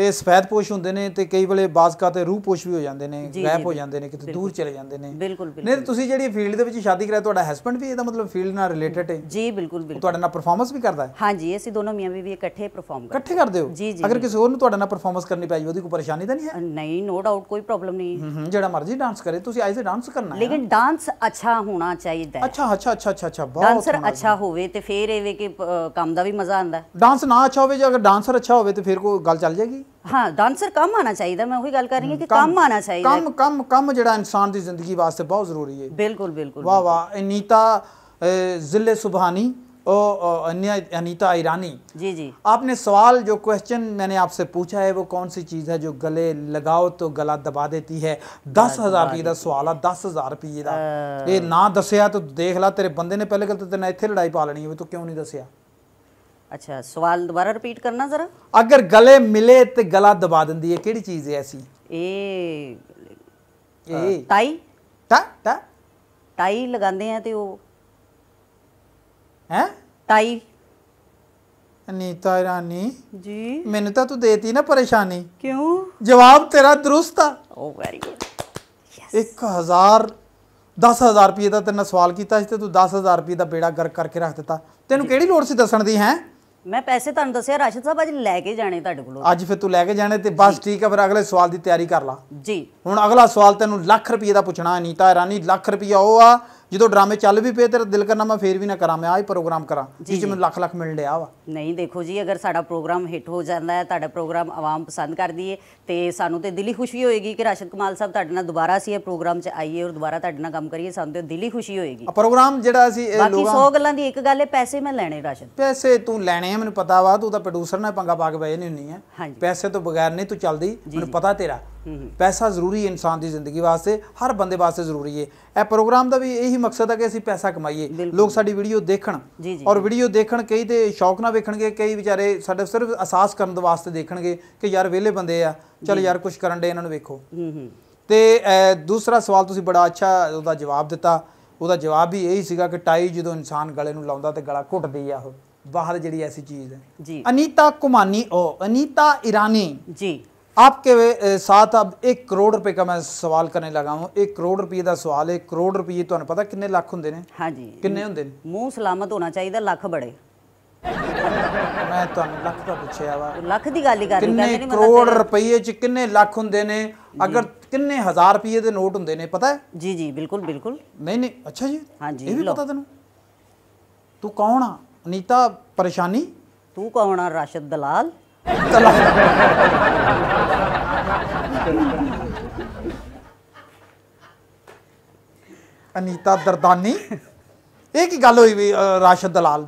ਇਹ ਸਫੈਦ ਪੋਸ਼ ਹੁੰਦੇ ਨੇ ਤੇ ਕਈ ਵੇਲੇ ਬਾਜ਼ਕਾ ਤੇ ਪੋਸ਼ ਵੀ ਹੋ ਜਾਂਦੇ ਨੇ ਗਾਇਬ ਹੋ ਜਾਂਦੇ ਨੇ ਕਿਤੇ ਦੂਰ ਚਲੇ ਜਾਂਦੇ ਨੇ ਬਿਲਕੁਲ ਬਿਲਕੁਲ ਨਹੀਂ ਤੁਸੀਂ ਜਿਹੜੀ ਫੀਲਡ ਦੇ ਵਿੱਚ ਸ਼ਾਦੀ ਕਰਾਇਆ ਤੁਹਾਡਾ ਹਸਬੰਡ ਵੀ ਇਹਦਾ ਮਤਲਬ ਫੀਲਡ ਨਾਲ ਰਿਲੇਟਡ ਹੈ ਜੀ ਬਿਲਕੁਲ ਬਿਲਕੁਲ ਤੁਹਾਡੇ ਨਾਲ ਪਰਫਾਰਮੈਂਸ ਵੀ ਕਰਦਾ ਹੈ ਹਾਂਜੀ ਅਸੀਂ ਦੋਨੋਂ ਮੀਆਂ ਬੀਵੀ ਇਕੱਠੇ ਪਰਫਾਰਮ ਕਰਦੇ ਇਕੱਠੇ ਕਰਦੇ ਹੋ ਜੀ ਜੀ ਅਗਰ ਕਿਸੇ ਹੋਰ ਨੂੰ ਤੁਹਾਡੇ ਨਾਲ ਪਰਫਾਰਮੈਂਸ ਕਰਨੀ ਪੈ ਉਹਦੀ ਕੋਈ ਪਰੇਸ਼ਾਨੀ ਤਾਂ ਨਹੀਂ ਹੈ ਨਹੀਂ ਨੋ ਡਾਊਟ ਕੋਈ ਪ੍ਰੋਬਲਮ ਨਹੀਂ ਜਿਹੜਾ ਮਰਜ਼ੀ ਡਾਂਸ ਕਰੇ ਤੁਸੀਂ ਐਸੇ ਡਾਂਸ ਕਰਨਾ ਹੈ ਲੇਕਿਨ ਡਾਂਸ ਅੱਛਾ ਹੋਣਾ ਚਾਹੀਦਾ ਹੈ ਅੱਛਾ ਅੱਛਾ ਅੱਛਾ ਅੱਛਾ ਅੱਛਾ ਬਹੁਤ ਡਾਂਸਰ ਅੱਛਾ ਹੋਵੇ ਤੇ ਫੇਰ ਇਹ ਵੇ ਕਿ ਕੰਮ ਦਾ ਵੀ ਮਜ਼ਾ ਆਉਂਦਾ ਡਾਂਸ ਨਾ ਅੱਛਾ ਹੋਵੇ ਜੇ ਅਗਰ ਡਾਂਸਰ ਅੱਛਾ ਹੋਵੇ ਤੇ ਫੇਰ ਕੋਈ ਗੱਲ ਚੱਲ ਜਾਏਗੀ ਹਾਂ ਡਾਂਸਰ ਕੰਮ ਆਣਾ ਚਾਹੀਦਾ ਮੈਂ ਉਹੀ ਗੱਲ ਕਰ ਰਹੀ ਹਾਂ ਕਿ ਕੰਮ ਆਣਾ ਚਾਹੀਦਾ ਕੰਮ ਕੰਮ ਕੰਮ ਜਿਹੜਾ ਇਨਸਾਨ ਦੀ ਜ਼ਿੰਦਗੀ ਵਾਸਤੇ ਬਹੁਤ ਜ਼ਰੂਰੀ ਹੈ ਬਿਲਕੁਲ ਬਿਲਕੁਲ ਵਾਹ ਵਾਹ ਅਨੀਤਾ ਜ਼ਿਲੇ ਸੁਭਾਨੀ और अनीता ईरानी जी जी आपने सवाल जो क्वेश्चन मैंने आपसे पूछा है वो कौन सी चीज़ है जो गले लगाओ तो गला दबा देती है दस हज़ार रुपये का सवाल है दस हज़ार रुपये का ये ना दसिया तो देख ला तेरे बंदे ने पहले गलत तेना इतने लड़ाई पा लेनी है तो क्यों नहीं दसिया ਅੱਛਾ ਸਵਾਲ ਦੁਬਾਰਾ ਰਿਪੀਟ ਕਰਨਾ ਜ਼ਰਾ ਅਗਰ ਗਲੇ ਮਿਲੇ ਤੇ ਗਲਾ ਦਬਾ ਦਿੰਦੀ ਹੈ ਕਿਹੜੀ ਚੀਜ਼ ਹੈ ਐਸੀ ਇਹ ਇਹ ਟਾਈ ਟਾ ਟਾ ਟਾਈ ਲਗਾਉਂਦੇ ਆ ਤੇ ਉਹ ਹੈ ਟਾਈ ਅਨੀਤਾ ਰਾਨੀ ਜੀ ਮੈਨੂੰ ਤਾਂ ਤੂੰ ਦੇਤੀ ਨਾ ਪਰੇਸ਼ਾਨੀ ਕਿਉਂ ਜਵਾਬ ਤੇਰਾ ਦਰੁਸਤ ਆ ਓ ਵੈਰੀ ਗੁੱਡ 1000 10000 ਰੁਪਏ ਦਾ ਤੈਨੂੰ ਸਵਾਲ ਕੀਤਾ ਸੀ ਤੇ ਤੂੰ 10000 ਰੁਪਏ ਦਾ ਬੇੜਾ ਗਰ ਕਰਕੇ ਰੱਖ ਦਿੱਤਾ ਤੈਨੂੰ ਕਿਹੜੀ ਲੋੜ ਸੀ ਦੱਸਣ ਦੀ ਹੈ ਮੈਂ ਪੈਸੇ ਤੁਹਾਨੂੰ ਦੱਸਿਆ ਰਾਸ਼ਦ ਸਾਹਿਬ ਅੱਜ ਲੈ ਕੇ ਜਾਣੇ ਤੁਹਾਡੇ ਕੋਲ ਅੱਜ ਫਿਰ ਤੂੰ ਲੈ ਕੇ ਜਾਣੇ ਤੇ ਬਸ ਠੀਕ ਹੈ ਫਿਰ ਅਗਲੇ ਸਵਾਲ ਦੀ ਤਿਆਰੀ ਕਰ ਲਾ ਜੀ ਹੁਣ ਅਗਲਾ ਸਵਾਲ ਤੈਨੂੰ ਲੱਖ ਰੁਪਏ ਦਾ ਪੁੱਛਣਾ ਨੀਤਾ ਇਰਾਨੀ ਲੱਖ ਰੁਪਿਆ ਉਹ ਆ ਜਦੋਂ ਡਰਾਮੇ ਚੱਲ ਵੀ ਪਏ ਤੇਰਾ ਦਿਲ ਕਰਨਾ ਮੈਂ ਫੇਰ ਵੀ ਨਾ ਕਰਾਂ ਮੈਂ ਆਹ ਹੀ ਪ੍ਰੋਗਰਾਮ ਕਰਾਂ ਜਿਸ ਵਿੱਚ ਮੈਨੂੰ ਲੱਖ ਲੱਖ ਮਿਲਣ ਲਿਆ ਵਾ ਨਹੀਂ ਦੇਖੋ ਜੀ ਅਗਰ ਸਾਡਾ ਪ੍ਰੋਗਰਾਮ ਹਿੱਟ ਹੋ ਜਾਂਦਾ ਹੈ ਤੁਹਾਡਾ ਪ੍ਰੋਗਰਾਮ ਆਵਾਮ ਪਸੰਦ ਕਰਦੀ ਏ ਤੇ ਸਾਨੂੰ ਤੇ ਦਿਲੀ ਖੁਸ਼ੀ ਹੋਏਗੀ ਕਿ ਰਾਸ਼ਦ ਕਮਾਲ ਸਾਹਿਬ ਤੁਹਾਡੇ ਨਾਲ ਦੁਬਾਰਾ ਸੀ ਇਹ ਪ੍ਰੋਗਰਾਮ 'ਚ ਆਈਏ ਔਰ ਦੁਬਾਰਾ ਤੁਹਾਡੇ ਨਾਲ ਕੰਮ ਕਰੀਏ ਸਾਨੂੰ ਤੇ ਦਿਲੀ ਖੁਸ਼ੀ ਹੋਏਗੀ ਪ੍ਰੋਗਰਾਮ ਜਿਹੜਾ ਅਸੀਂ ਇਹ ਬਾਕੀ 100 ਗੱਲਾਂ ਦੀ ਇੱਕ ਗੱਲ ਹੈ ਪੈਸੇ ਮੈਂ ਲੈਣੇ ਰਾਸ਼ਦ ਪੈਸੇ ਤੂੰ ਲੈਣੇ ਆ ਮੈਨੂੰ ਪਤਾ ਵਾ ਤੂੰ ਤਾਂ ਪ੍ਰੋਡਿਊਸਰ ਨਾਲ ਪੰਗਾ ਪਾ ਕੇ ਬੈਜੇ ਨਹੀਂ ਹੁੰਨੀ ਆ ਪੈਸੇ ਤੋਂ ਬਗੈਰ ਨਹੀਂ ਤੂੰ ਚੱਲਦੀ ਮੈਨੂੰ ਪਤਾ ਤੇਰਾ ਪੈਸਾ ਜ਼ਰੂਰੀ ਹੈ ਇਨਸਾਨ ਦੀ ਜ਼ਿੰਦਗੀ ਵਾਸਤੇ ਹਰ ਬੰਦੇ ਵਾਸਤੇ ਜ਼ਰੂਰੀ ਹੈ ਇਹ ਪ੍ਰੋਗਰਾਮ ਦਾ ਵੀ ਇਹੀ ਮਕਸਦ ਹੈ ਕਿ ਅਸੀਂ ਪੈਸਾ ਕਮਾਈਏ ਲੋਕ ਸਾਡੀ ਵੀਡੀਓ ਦੇਖਣ ਔਰ ਵੀਡੀਓ ਦੇਖਣ ਕਈ ਤੇ ਸ਼ੌਕ ਨਾਲ ਵੇਖਣਗੇ ਕਈ ਵਿਚਾਰੇ ਸਾਡੇ ਸਿਰਫ ਅਹਿਸਾਸ ਕਰਨ ਦੇ ਵਾਸਤੇ ਦੇਖਣਗੇ ਕਿ ਯਾਰ ਵਿਹਲੇ ਬੰਦੇ ਆ ਚਲ ਯਾਰ ਕੁਝ ਕਰਨ ਦੇ ਇਹਨਾਂ ਨੂੰ ਵੇਖੋ ਤੇ ਦੂਸਰਾ ਸਵਾਲ ਤੁਸੀਂ ਬੜਾ ਅੱਛਾ ਉਹਦਾ ਜਵਾਬ ਦਿੱਤਾ ਉਹਦਾ ਜਵਾਬ ਵੀ ਇਹੀ ਸੀਗਾ ਕਿ ਟਾਈ ਜਦੋਂ ਇਨਸਾਨ ਗਲੇ ਨੂੰ ਲਾਉਂਦਾ ਤੇ ਗਲਾ ਘੁੱਟਦੀ ਆ ਉਹ ਬਾਹਰ ਜਿਹੜੀ ਐਸੀ ਚੀਜ਼ ਹੈ ਜੀ ਅਨੀਤਾ ਕੁਮਾਨੀ ਉਹ ਅਨੀਤਾ ਇਰਾਨੀ ਜੀ आपके साथ अब एक ਕਰੋੜ ਰੁਪਏ ਦਾ ਮੈਂ ਸਵਾਲ ਕਰਨ ਲੱਗਾ ਹਾਂ 1 ਕਰੋੜ ਰੁਪਏ ਦਾ ਸਵਾਲ ਹੈ ਕਰੋੜ ਰੁਪਏ ਤੁਹਾਨੂੰ ਪਤਾ ਕਿੰਨੇ ਲੱਖ ਹੁੰਦੇ ਨੇ ਹਾਂਜੀ ਕਿੰਨੇ ਹੁੰਦੇ ਨੇ ਮੂੰਹ ਸਲਾਮਤ ਹੋਣਾ ਚਾਹੀਦਾ ਲੱਖ ਬੜੇ ਮੈਂ ਤੁਹਾਨੂੰ ਲੱਖ ਦਾ ਪੁੱਛਿਆ ਵਾ ਲੱਖ ਦੀ ਗੱਲ ਹੀ ਕਰ ਰਹੀ ਕਿੰਨੇ ਕਰੋੜ ਰੁਪਏ ਚ ਕਿੰਨੇ ਲੱਖ ਹੁੰਦੇ ਨੇ ਅਗਰ ਕਿੰਨੇ ਹਜ਼ਾਰ ਰੁਪਏ ਦੇ ਨੋਟ ਹੁੰਦੇ ਨੇ ਪਤਾ ਹੈ ਜੀ ਜੀ ਬਿਲਕੁਲ ਬਿਲਕੁਲ ਨਹੀਂ ਨਹੀਂ ਅੱਛਾ ਜੀ ਹਾਂਜੀ ਇਹ ਵੀ ਪਤਾ ਤੈਨੂੰ ਤੂੰ ਕੌਣ ਆ ਅਨੀਤਾ ਪਰੇਸ਼ਾਨੀ ਤੂੰ ਕੌਣ ਆ ਰਾਸ਼ਦ ਦਲਾਲ ਚੱਲ ਅਨੀਤਾ ਦਰਦਾਨੀ ਇਹ ਕੀ ਗੱਲ ਹੋਈ ਵੀ ਰਾਸ਼ਦ ਦਲਾਲ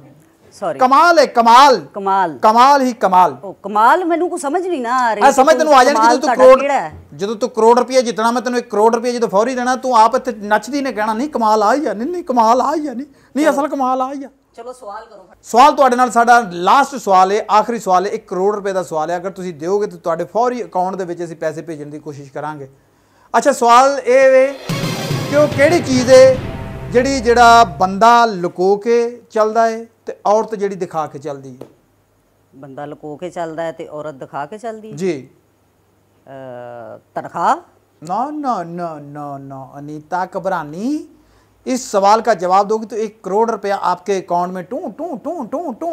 ਸੌਰੀ ਕਮਾਲ ਹੈ ਕਮਾਲ ਕਮਾਲ ਕਮਾਲ ਹੀ ਕਮਾਲ ਉਹ ਕਮਾਲ ਮੈਨੂੰ ਕੋ ਸਮਝ ਨਹੀਂ ਨਾ ਆ ਰਹੀ ਆ ਸਮਝ ਤੈਨੂੰ ਆ ਜਾਣੀ ਜਦੋਂ ਤੂੰ ਕਰੋੜ ਜਦੋਂ ਤੂੰ ਕਰੋੜ ਰੁਪਏ ਜਿੱਤਣਾ ਮੈਂ ਤੈਨੂੰ 1 ਕਰੋੜ ਰੁਪਏ ਜਦੋਂ ਫੌਰੀ ਦੇਣਾ ਤੂੰ ਆਪ ਇੱਥੇ ਨੱਚਦੀ ਨੇ ਕਹਿਣਾ ਨਹੀਂ ਕਮਾਲ ਆ ਹੀ ਨਹੀਂ ਨਹੀਂ ਕਮਾਲ ਆ ਹੀ ਨਹੀਂ ਨਹੀਂ ਅਸਲ ਕਮਾਲ ਆ ਹੀ ਚਲੋ ਸਵਾਲ ਕਰੋ ਸਵਾਲ ਤੁਹਾਡੇ ਨਾਲ ਸਾਡਾ ਲਾਸਟ ਸਵਾਲ ਹੈ ਆਖਰੀ ਸਵਾਲ ਹੈ 1 ਕਰੋੜ ਰੁਪਏ ਦਾ ਸਵਾਲ ਹੈ ਅਗਰ ਤੁਸੀਂ ਦਿਓਗੇ ਤਾਂ ਤੁਹਾਡੇ ਫੌਰੀ ਅਕਾਊਂਟ ਦੇ ਵਿੱਚ ਅਸੀਂ ਪੈਸੇ ਭੇਜਣ ਦੀ ਕੋਸ਼ਿਸ਼ ਕਰਾਂਗੇ ਅੱਛਾ ਸਵਾਲ ਇਹ ਵੇ ਕਿ ਉਹ ਕਿਹੜੀ ਚੀਜ਼ ਹੈ ਜਿਹੜੀ ਜਿਹੜਾ ਬੰਦਾ ਲੁਕੋ ਕੇ ਚੱਲਦਾ ਹੈ ਤੇ ਔਰਤ ਜਿਹੜੀ ਦਿਖਾ ਕੇ ਚੱਲਦੀ ਹੈ ਬੰਦਾ ਲੁਕੋ ਕੇ ਚੱਲਦਾ ਹੈ ਤੇ ਔਰਤ ਦਿਖਾ ਕੇ ਚੱਲਦੀ ਹੈ ਜੀ ਤਨਖਾਹ ਨਾ ਨਾ ਨਾ ਨਾ ਨਾ ਅਨੀਤਾ ਕਬਰਾਨੀ इस सवाल का जवाब दोगे तो एक ਕਰੋੜ ਰੁਪਇਆ ਆਪਕੇ ਅਕਾਊਂਟ ਮੇ two two two two two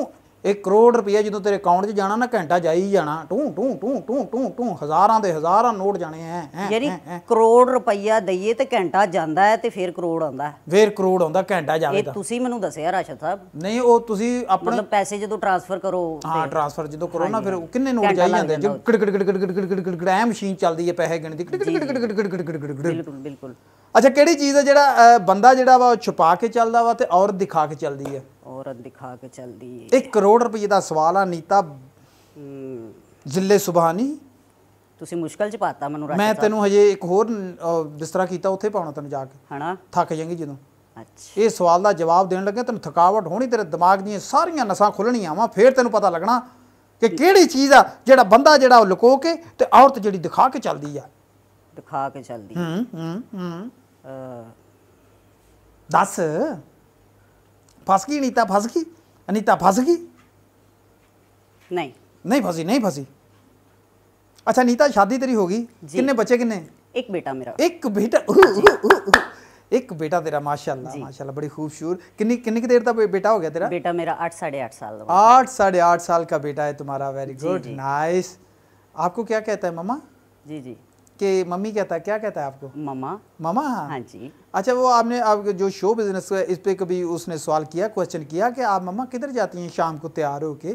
ਇੱਕ ਕਰੋੜ ਰੁਪਇਆ ਜਦੋਂ ਤੇਰੇ ਅਕਾਊਂਟ 'ਚ ਜਾਣਾ ਨਾ ਘੰਟਾ ਜਾਈ ਜਾਣਾ two two two two two two ਹਜ਼ਾਰਾਂ ਦੇ ਹਜ਼ਾਰਾਂ ਨੋਟ ਜਾਣੇ ਐ ਯਾਨੀ ਕਰੋੜ ਰੁਪਇਆ ਦਈਏ ਤੇ ਘੰਟਾ ਜਾਂਦਾ ਹੈ ਤੇ ਫਿਰ ਕਰੋੜ ਆਉਂਦਾ ਹੈ ਫਿਰ ਕਰੋੜ ਆਉਂਦਾ ਘੰਟਾ ਜਾਵੇ ਤਾਂ ਇਹ ਤੁਸੀਂ ਮੈਨੂੰ ਦੱਸਿਆ ਰਾਸ਼ਦ ਸਾਹਿਬ ਨਹੀਂ ਉਹ ਤੁਸੀਂ ਆਪਣੇ ਮਤਲਬ ਪੈਸੇ ਜਦੋਂ ਟ੍ਰਾਂਸਫਰ ਕਰੋ ਹਾਂ ਟ੍ਰਾਂਸਫਰ ਜਦੋਂ ਕਰੋ ਨਾ ਫਿਰ ਕਿੰਨੇ ਨੋਟ ਜਾਈ ਜਾਂਦੇ ਜੇ ਕਿੜ ਕਿੜ ਕਿੜ ਕਿੜ ਕਿੜ ਕਿੜ ਕਿੜ ਐ ਮਸ਼ੀਨ ਚੱਲਦੀ ਹੈ ਪੈਸੇ ਗਿਣਦੀ ਕਿੜ ਕਿੜ ਕਿੜ ਕਿੜ ਕਿੜ ਕਿੜ ਕਿੜ ਬਿਲਕੁਲ ਬਿਲਕੁਲ ਅੱਛਾ ਕਿਹੜੀ ਚੀਜ਼ ਹੈ ਜਿਹੜਾ ਬੰਦਾ ਜਿਹੜਾ ਵਾ ਉਹ ਛੁਪਾ ਕੇ ਚੱਲਦਾ ਵਾ ਤੇ ਔਰਤ ਦਿਖਾ ਕੇ ਚੱਲਦੀ ਹੈ ਔਰਤ ਦਿਖਾ ਕੇ ਚੱਲਦੀ ਹੈ 1 ਕਰੋੜ ਰੁਪਏ ਦਾ ਸਵਾਲ ਆ ਨੀਤਾ ਜ਼ਿੱਲੇ ਸੁਭਾਨੀ ਤੁਸੀਂ ਮੁਸ਼ਕਲ ਚ ਪਾਤਾ ਮੈਨੂੰ ਰਾਜ ਮੈਂ ਤੈਨੂੰ ਹਜੇ ਇੱਕ ਹੋਰ ਬਿਸਤਰਾ ਕੀਤਾ ਉੱਥੇ ਪਾਉਣਾ ਤੈਨੂੰ ਜਾ ਕੇ ਹਨਾ ਥੱਕ ਜਾਏਂਗੀ ਜਦੋਂ ਅੱਛਾ ਇਹ ਸਵਾਲ ਦਾ ਜਵਾਬ ਦੇਣ ਲੱਗੇ ਤੈਨੂੰ ਥਕਾਵਟ ਹੋਣੀ ਤੇਰੇ ਦਿਮਾਗ ਦੀਆਂ ਸਾਰੀਆਂ ਨਸਾਂ ਖੁੱਲਣੀਆਂ ਵਾ ਫੇਰ ਤੈਨੂੰ ਪਤਾ ਲੱਗਣਾ ਕਿ ਕਿਹੜੀ ਚੀਜ਼ ਆ ਜਿਹੜਾ ਬੰਦਾ ਜਿਹੜਾ ਉਹ ਲੁਕੋ ਕੇ ਤੇ ਔਰਤ ਜਿਹੜੀ ਦਿਖਾ ਕੇ ਚੱਲਦੀ ਆ ਦਿਖਾ ਕੇ ਚੱਲਦੀ ਹੂੰ ਹੂੰ ਹੂੰ दस फंस गई अनीता फंस गई अनीता फंस गई नहीं नहीं फसी नहीं फसी अच्छा नीता शादी तेरी होगी कितने बच्चे कितने एक बेटा मेरा एक बेटा उह, उह, उह, एक बेटा तेरा माशाल्लाह माशाल्लाह बड़ी खूबसूरत कितनी कितनी की देर तक बेटा हो गया तेरा बेटा मेरा आठ साढ़े आठ साल आठ साढ़े आठ साल का बेटा है तुम्हारा वेरी गुड नाइस आपको क्या कहता है मामा जी जी कि मम्मी कहता है क्या कहता है आपको मामा मामा हाँ हाँ जी अच्छा वो आपने आप जो शो बिजनेस इस पे कभी उसने सवाल किया क्वेश्चन किया कि आप मम्मा किधर जाती हैं शाम को तैयार होके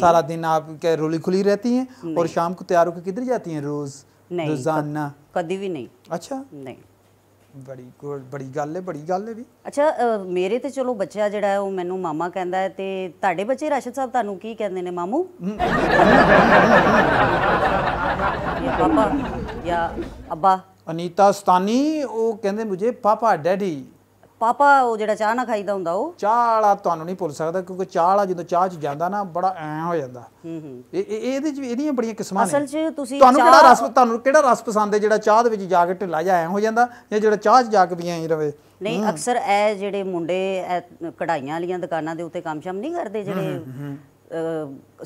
सारा दिन आप क्या रोली खुली रहती हैं और शाम को तैयार होके किधर जाती हैं रोज रोजाना कभी भी नहीं अच्छा नहीं बड़ी ਤੁਹਾਡੇ ਬੱਚੇ ਰਾਸ਼ਦ ਸਾਹਿਬ ਤੁਹਾਨੂੰ ਕੀ ਕਹਿੰਦੇ ਨੇ ਮਾਮੂ ਪਾਪਾ ਜਾਂ ਅੱਬਾ ਅਨੀਤਾ ਸਤਾਨੀ ਉਹ ਕਹਿੰਦੇ ਮੁਝੇ ਪਾਪਾ ਡੈਡੀ ਪਾਪਾ ਉਹ ਜਿਹੜਾ ਚਾਹ ਨਾ ਖਾਈਦਾ ਹੁੰਦਾ ਉਹ ਚਾਹ ਵਾਲਾ ਤੁਹਾਨੂੰ ਨਹੀਂ ਭੁੱਲ ਸਕਦਾ ਕਿਉਂਕਿ ਚਾਹ ਵਾਲਾ ਜਦੋਂ ਚਾਹ ਚ ਜਾਂਦਾ ਨਾ ਬੜਾ ਐ ਹੋ ਜਾਂਦਾ ਹੂੰ ਹੂੰ ਇਹ ਇਹਦੇ ਚ ਇਹਦੀਆਂ ਬੜੀਆਂ ਕਿਸਮਾਂ ਨੇ ਅਸਲ ਚ ਤੁਸੀਂ ਤੁਹਾਨੂੰ ਕਿਹੜਾ ਰਸ ਤੁਹਾਨੂੰ ਕਿਹੜਾ ਰਸ ਪਸੰਦ ਹੈ ਜਿਹੜਾ ਚਾਹ ਦੇ ਵਿੱਚ ਜਾ ਕੇ ਢਿੱਲਾ ਜਾ ਐ ਹੋ ਜਾਂਦਾ ਜਾਂ ਜਿਹੜਾ ਚਾਹ ਚ ਜਾ ਕੇ ਵੀ ਐ ਰਵੇ ਨਹੀਂ ਅਕਸਰ ਐ ਜਿਹੜੇ ਮੁੰਡੇ ਕਢਾਈਆਂ ਵਾਲੀਆਂ ਦੁਕਾਨਾਂ ਦੇ ਉੱਤੇ ਕੰਮ ਸ਼ਮ ਨਹੀਂ ਕਰਦੇ ਜਿਹੜੇ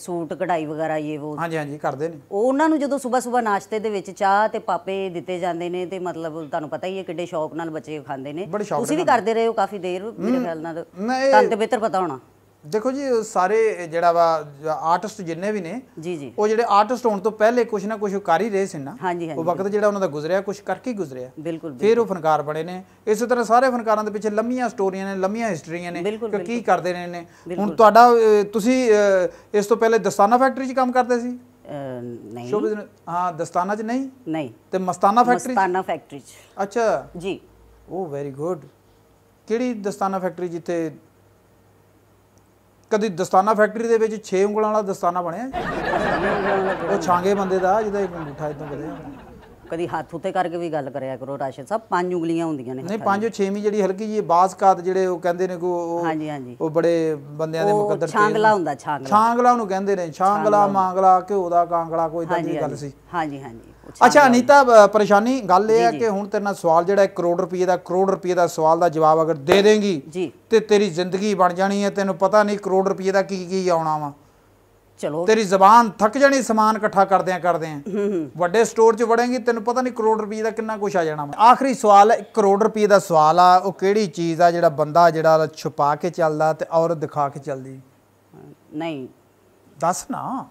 ਸੂਟ ਕਢਾਈ ਵਗੈਰਾ ਇਹ ਉਹ ਹਾਂਜੀ ਹਾਂਜੀ ਕਰਦੇ ਨੇ ਉਹ ਉਹਨਾਂ ਨੂੰ ਜਦੋਂ ਸਵੇਰ ਸਵੇਰ ਨਾਸ਼ਤੇ ਦੇ ਵਿੱਚ ਚਾਹ ਤੇ ਪਾਪੇ ਦਿੱਤੇ ਜਾਂਦੇ ਨੇ ਤੇ ਮਤਲਬ ਤੁਹਾਨੂੰ ਪਤਾ ਹੀ ਹੈ ਕਿੱਡੇ ਸ਼ੌਕ ਨਾਲ ਬੱਚੇ ਖਾਂਦੇ ਨੇ ਤੁਸੀਂ ਵੀ ਕਰਦੇ ਰਹੇ ਹੋ ਕਾਫੀ ਦੇਰ ਮੇਰੇ ਖਿਆਲ ਨਾਲ ਤੁਹਾਨੂੰ ਤੇ ਬਿਹਤਰ ਪਤਾ ਹੋਣਾ ਦੇਖੋ ਜੀ ਸਾਰੇ ਜਿਹੜਾ ਵਾ ਆਰਟਿਸਟ ਜਿੰਨੇ ਵੀ ਨੇ ਜੀ ਜੀ ਉਹ ਜਿਹੜੇ ਆਰਟਿਸਟ ਹੋਣ ਤੋਂ ਪਹਿਲੇ ਕੁਝ ਨਾ ਕੁਝ ਕਰ ਹੀ ਰਹੇ ਸੀ ਨਾ ਉਹ ਵਕਤ ਜਿਹੜਾ ਉਹਨਾਂ ਦਾ ਗੁਜ਼ਰਿਆ ਕੁਝ ਕਰਕੇ ਗੁਜ਼ਰਿਆ ਫਿਰ ਉਹ ਫਨਕਾਰ ਬਣੇ ਨੇ ਇਸੇ ਤਰ੍ਹਾਂ ਸਾਰੇ ਫਨਕਾਰਾਂ ਦੇ ਪਿੱਛੇ ਲੰਮੀਆਂ ਸਟੋਰੀਆਂ ਨੇ ਲੰਮੀਆਂ ਹਿਸਟਰੀਆਂ ਨੇ ਕਿ ਕੀ ਕਰਦੇ ਰਹੇ ਨੇ ਹੁਣ ਤੁਹਾਡਾ ਤੁਸੀਂ ਇਸ ਤੋਂ ਪਹਿਲੇ ਦਸਤਾਨਾ ਫੈਕਟਰੀ 'ਚ ਕੰਮ ਕਰਦੇ ਸੀ ਨਹੀਂ ਸ਼ੋਅ ਹਾਂ ਦਸਤਾਨਾ 'ਚ ਨਹੀਂ ਨਹੀਂ ਤੇ ਮਸਤਾਨਾ ਫੈਕਟਰੀ ਮਸਤਾਨਾ ਫੈਕਟਰੀ 'ਚ ਅੱਛਾ ਜੀ ਉਹ ਵੈਰੀ ਗੁੱਡ ਕਿਹੜੀ ਦਸਤਾਨਾ ਫੈਕਟਰੀ ਜਿੱਥੇ ਕਦੀ ਦਸਤਾਨਾ ਫੈਕਟਰੀ ਦੇ ਵਿੱਚ 6 ਉਂਗਲਾਂ ਵਾਲਾ ਦਸਤਾਨਾ ਬਣਿਆ ਉਹ ਛਾਂਗੇ ਬੰਦੇ ਦਾ ਜਿਹਦਾ ਇੱਕ ਅੰਗੂਠਾ ਇਦਾਂ ਬਣਿਆ ਕਦੀ ਹੱਥ ਉੱਤੇ ਕਰਕੇ ਵੀ ਗੱਲ ਕਰਿਆ ਕਰੋ ਰਾਸ਼ਦ ਸਾਹਿਬ ਪੰਜ ਉਂਗਲੀਆਂ ਹੁੰਦੀਆਂ ਨੇ ਨਹੀਂ ਪੰਜ 6ਵੀਂ ਜਿਹੜੀ ਹਲਕੀ ਜੀ ਬਾਸਕਾਤ ਜਿਹੜੇ ਉਹ ਕਹਿੰਦੇ ਨੇ ਕੋ ਉਹ ਹਾਂਜੀ ਹਾਂਜੀ ਉਹ ਬੜੇ ਬੰਦਿਆਂ ਦੇ ਮੁਕੱਦਰ ਛਾਂਗਲਾ ਹੁੰਦਾ ਛਾਂਗਲਾ ਛਾਂਗਲਾ ਉਹਨੂੰ ਕਹਿੰਦੇ ਨੇ ਛਾਂਗਲਾ ਮਾਂਗਲਾ ਘਿਓ ਦਾ ਕਾਂਗਲਾ ਕੋਈ ਤਾਂ ਦੀ ਗੱਲ ਸੀ ਹਾਂਜੀ ਹਾਂਜੀ ਅੱਛਾ ਅਨੀਤਾ ਪਰੇਸ਼ਾਨੀ ਗੱਲ ਇਹ ਹੈ ਕਿ ਹੁਣ ਤੇਰੇ ਨਾਲ ਸਵਾਲ ਜਿਹੜਾ 1 ਕਰੋੜ ਰੁਪਏ ਦਾ ਕਰੋੜ ਰੁਪਏ ਦਾ ਸਵਾਲ ਦਾ ਜਵਾਬ ਅਗਰ ਦੇ ਦੇਂਗੀ ਤੇ ਤੇਰੀ ਜ਼ਿੰਦਗੀ ਬਣ ਜਾਣੀ ਹੈ ਤੈਨੂੰ ਪਤਾ ਨਹੀਂ ਕਰੋੜ ਰੁਪਏ ਦਾ ਕੀ ਕੀ ਆਉਣਾ ਵਾ ਚਲੋ ਤੇਰੀ ਜ਼ਬਾਨ ਥੱਕ ਜਾਣੀ ਸਮਾਨ ਇਕੱਠਾ ਕਰਦੇ ਆ ਕਰਦੇ ਆ ਵੱਡੇ ਸਟੋਰ 'ਚ ਵੜੇਂਗੀ ਤੈਨੂੰ ਪਤਾ ਨਹੀਂ ਕਰੋੜ ਰੁਪਏ ਦਾ ਕਿੰਨਾ ਕੁਝ ਆ ਜਾਣਾ ਆਖਰੀ ਸਵਾਲ 1 ਕਰੋੜ ਰੁਪਏ ਦਾ ਸਵਾਲ ਆ ਉਹ ਕਿਹੜੀ ਚੀਜ਼ ਆ ਜਿਹੜਾ ਬੰਦਾ ਜਿਹੜਾ ਛੁਪਾ ਕੇ ਚੱਲਦਾ ਤੇ ਔਰਤ ਦਿਖਾ ਕੇ ਚੱਲਦੀ ਨਹੀਂ ਦੱਸ ਨਾ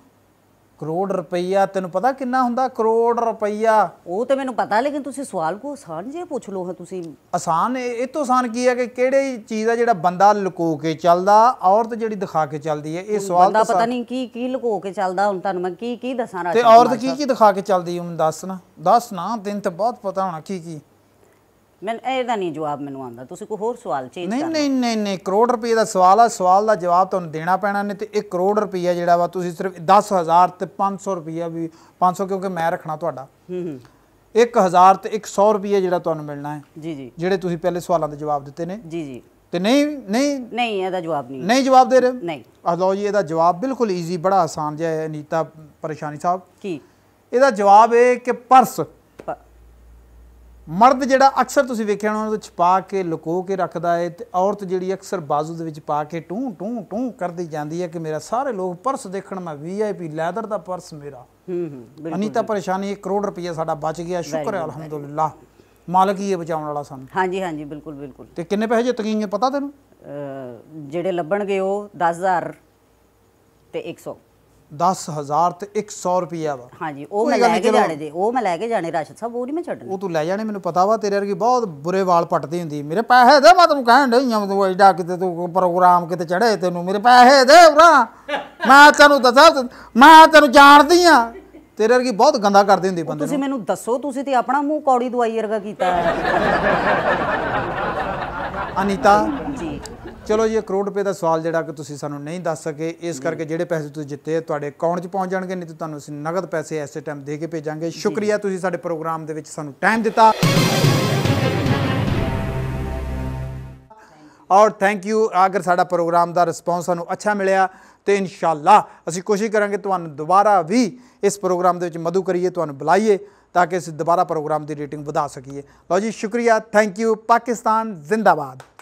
ਕਰੋੜ ਰੁਪਈਆ ਤੈਨੂੰ ਪਤਾ ਕਿੰਨਾ ਹੁੰਦਾ ਕਰੋੜ ਰੁਪਈਆ ਉਹ ਤੇ ਮੈਨੂੰ ਪਤਾ ਲੇਕਿਨ ਤੁਸੀਂ ਸਵਾਲ ਕੋ ਆਸਾਨ ਜਿਹਾ ਪੁੱਛ ਲਓ ਹਾਂ ਤੁਸੀਂ ਆਸਾਨ ਇਹ ਤੋਂ ਆਸਾਨ ਕੀ ਹੈ ਕਿ ਕਿਹੜੇ ਚੀਜ਼ ਆ ਜਿਹੜਾ ਬੰਦਾ ਲੁਕੋ ਕੇ ਚੱਲਦਾ ਔਰਤ ਜਿਹੜੀ ਦਿਖਾ ਕੇ ਚੱਲਦੀ ਹੈ ਇਹ ਸਵਾਲ ਬੰਦਾ ਪਤਾ ਨਹੀਂ ਕੀ ਕੀ ਲੁਕੋ ਕੇ ਚੱਲਦਾ ਹੁਣ ਤੁਹਾਨੂੰ ਮੈਂ ਕੀ ਕੀ ਦੱਸਾਂ ਰਾਜ ਤੇ ਔਰਤ ਕੀ ਕੀ ਦਿਖਾ ਕੇ ਚੱਲਦੀ ਹੁਣ ਦੱਸ ਨਾ ਦੱਸ ਨਾ ਦਿਨ ਤਾਂ ਬਹੁਤ ਪਤਾ ਹੋਣਾ ਕੀ ਕੀ ਮੈਂ ਇਹਦਾ ਨਹੀਂ ਜਵਾਬ ਮੈਨੂੰ ਆਉਂਦਾ ਤੁਸੀਂ ਕੋਈ ਹੋਰ ਸਵਾਲ ਚੇਂਜ ਨਹੀਂ ਨਹੀਂ ਨਹੀਂ ਨਹੀਂ ਕਰੋੜ ਰੁਪਏ ਦਾ ਸਵਾਲ ਆ ਸਵਾਲ ਦਾ ਜਵਾਬ ਤੁਹਾਨੂੰ ਦੇਣਾ ਪੈਣਾ ਨੇ ਤੇ 1 ਕਰੋੜ ਰੁਪਈਆ ਜਿਹੜਾ ਵਾ ਤੁਸੀਂ ਸਿਰਫ 10000 ਤੇ 500 ਰੁਪਈਆ ਵੀ 500 ਕਿਉਂਕਿ ਮੈਂ ਰੱਖਣਾ ਤੁਹਾਡਾ ਹੂੰ ਹੂੰ 1000 ਤੇ 100 ਰੁਪਈਆ ਜਿਹੜਾ ਤੁਹਾਨੂੰ ਮਿਲਣਾ ਹੈ ਜੀ ਜੀ ਜਿਹੜੇ ਤੁਸੀਂ ਪਹਿਲੇ ਸਵਾਲਾਂ ਦੇ ਜਵਾਬ ਦਿੱਤੇ ਨੇ ਜੀ ਜੀ ਤੇ ਨਹੀਂ ਨਹੀਂ ਨਹੀਂ ਇਹਦਾ ਜਵਾਬ ਨਹੀਂ ਨਹੀਂ ਜਵਾਬ ਦੇ ਰਹੇ ਨਹੀਂ ਆ ਲਓ ਜੀ ਇਹਦਾ ਜਵਾਬ ਬਿਲਕੁਲ ਈਜ਼ੀ ਬੜਾ ਆਸਾਨ ਜਿਹਾ ਹੈ ਅਨੀਤਾ ਪਰੇਸ਼ਾਨੀ ਸਾਹਿਬ ਕੀ ਇਹਦਾ ਜਵਾਬ ਹੈ ਕਿ ਪਰਸ ਮਰਦ ਜਿਹੜਾ ਅਕਸਰ ਤੁਸੀਂ ਵੇਖਿਆ ਹੋਣਾ ਉਹਦੇ ਛਪਾ ਕੇ ਲੁਕੋ ਕੇ ਰੱਖਦਾ ਹੈ ਤੇ ਔਰਤ ਜਿਹੜੀ ਅਕਸਰ ਬਾਜ਼ੂ ਦੇ ਵਿੱਚ ਪਾ ਕੇ ਟੂੰ ਟੂੰ ਟੂੰ ਕਰਦੀ ਜਾਂਦੀ ਹੈ ਕਿ ਮੇਰਾ ਸਾਰੇ ਲੋਕ ਪਰਸ ਦੇਖਣ ਮੈਂ ਵੀਆਈਪੀ ਲੈਦਰ ਦਾ ਪਰਸ ਮੇਰਾ ਹੂੰ ਹੂੰ ਅਨੀਤਾ ਪਰੇਸ਼ਾਨੀ 1 ਕਰੋੜ ਰੁਪਏ ਸਾਡਾ ਬਚ ਗਿਆ ਸ਼ੁਕਰ ਹੈ ਅਲਹਮਦੁਲਿਲਾ ਮਾਲਕ ਹੀ ਇਹ ਬਚਾਉਣ ਵਾਲਾ ਸਾਨੂੰ ਹਾਂਜੀ ਹਾਂਜੀ ਬਿਲਕੁਲ ਬਿਲਕੁਲ ਤੇ ਕਿੰਨੇ ਪੈਸੇ ਜਿੱਤ ਪਤਾ ਤੈਨੂੰ ਜਿਹੜੇ ਲੱਭਣਗੇ ਉਹ 10000 ਤੇ 100 10000 ਤੇ 100 ਰੁਪਿਆ ਵਾ ਹਾਂਜੀ ਉਹ ਮੈਂ ਲੈ ਕੇ ਜਾਣੇ ਦੇ ਉਹ ਮੈਂ ਲੈ ਕੇ ਜਾਣੇ ਰਾਸ਼ਦ ਸਾਹਿਬ ਉਹ ਨਹੀਂ ਮੈਂ ਛੱਡਣਾ ਉਹ ਤੂੰ ਲੈ ਜਾਣੇ ਮੈਨੂੰ ਪਤਾ ਵਾ ਤੇਰੇ ਵਰਗੀ ਬਹੁਤ ਬੁਰੇ ਵਾਲ ਪੱਟਦੀ ਹੁੰਦੀ ਮੇਰੇ ਪੈਸੇ ਦੇ ਮੈਂ ਤੈਨੂੰ ਕਹਿਣ ਡਈ ਆ ਤੂੰ ਐਡਾ ਕਿਤੇ ਤੂੰ ਪ੍ਰੋਗਰਾਮ ਕਿਤੇ ਚੜ੍ਹੇ ਤੈਨੂੰ ਮੇਰੇ ਪੈਸੇ ਦੇ ਉਰਾ ਮੈਂ ਤੈਨੂੰ ਦੱਸਾਂ ਮੈਂ ਤੈਨੂੰ ਜਾਣਦੀ ਆ ਤੇਰੇ ਵਰਗੀ ਬਹੁਤ ਗੰਦਾ ਕਰਦੇ ਹੁੰਦੇ ਬੰਦੇ ਤੁਸੀਂ ਮੈਨੂੰ ਦੱਸੋ ਤੁਸੀਂ ਤੇ ਆਪਣਾ ਮੂੰਹ ਕੌੜੀ ਦਵਾਈ ਵਰਗਾ ਕੀਤਾ ਅਨੀਤਾ ਚਲੋ ਜੀ ਕਰੋੜ ਰੁਪਏ ਦਾ ਸਵਾਲ ਜਿਹੜਾ ਕਿ ਤੁਸੀਂ ਸਾਨੂੰ ਨਹੀਂ ਦੱਸ ਸਕੇ ਇਸ ਕਰਕੇ ਜਿਹੜੇ ਪੈਸੇ ਤੁਸੀਂ ਜਿੱਤੇ ਤੁਹਾਡੇ ਅਕਾਊਂਟ 'ਚ ਪਹੁੰਚ ਜਾਣਗੇ ਨਹੀਂ ਤਾਂ ਤੁਹਾਨੂੰ ਅਸੀਂ ਨਗਦ ਪੈਸੇ ਐਸੇ ਟਾਈਮ ਦੇ ਕੇ ਭੇਜਾਂਗੇ ਸ਼ੁਕਰੀਆ ਤੁਸੀਂ ਸਾਡੇ ਪ੍ਰੋਗਰਾਮ ਦੇ ਵਿੱਚ ਸਾਨੂੰ ਟਾਈਮ ਦਿੱਤਾ ਔਰ ਥੈਂਕ ਯੂ ਅਗਰ ਸਾਡਾ ਪ੍ਰੋਗਰਾਮ ਦਾ ਰਿਸਪੌਂਸ ਸਾਨੂੰ ਅੱਛਾ ਮਿਲਿਆ ਤੇ ਇਨਸ਼ਾਅੱਲਾ ਅਸੀਂ ਕੋਸ਼ਿਸ਼ ਕਰਾਂਗੇ ਤੁਹਾਨੂੰ ਦੁਬਾਰਾ ਵੀ ਇਸ ਪ੍ਰੋਗਰਾਮ ਦੇ ਵਿੱਚ ਮਦਦ ਕਰੀਏ ਤੁਹਾਨੂੰ ਬੁਲਾਈਏ ਤਾਂ ਕਿ ਅਸੀਂ ਦੁਬਾਰਾ ਪ੍ਰੋਗਰਾਮ ਦੀ ਰੇਟਿੰਗ ਵਧਾ ਸਕੀਏ ਲਓ ਜੀ ਸ਼ੁਕਰੀਆ ਥੈਂਕ ਯੂ ਪਾਕਿਸਤਾਨ ਜ਼ਿੰਦਾਬਾਦ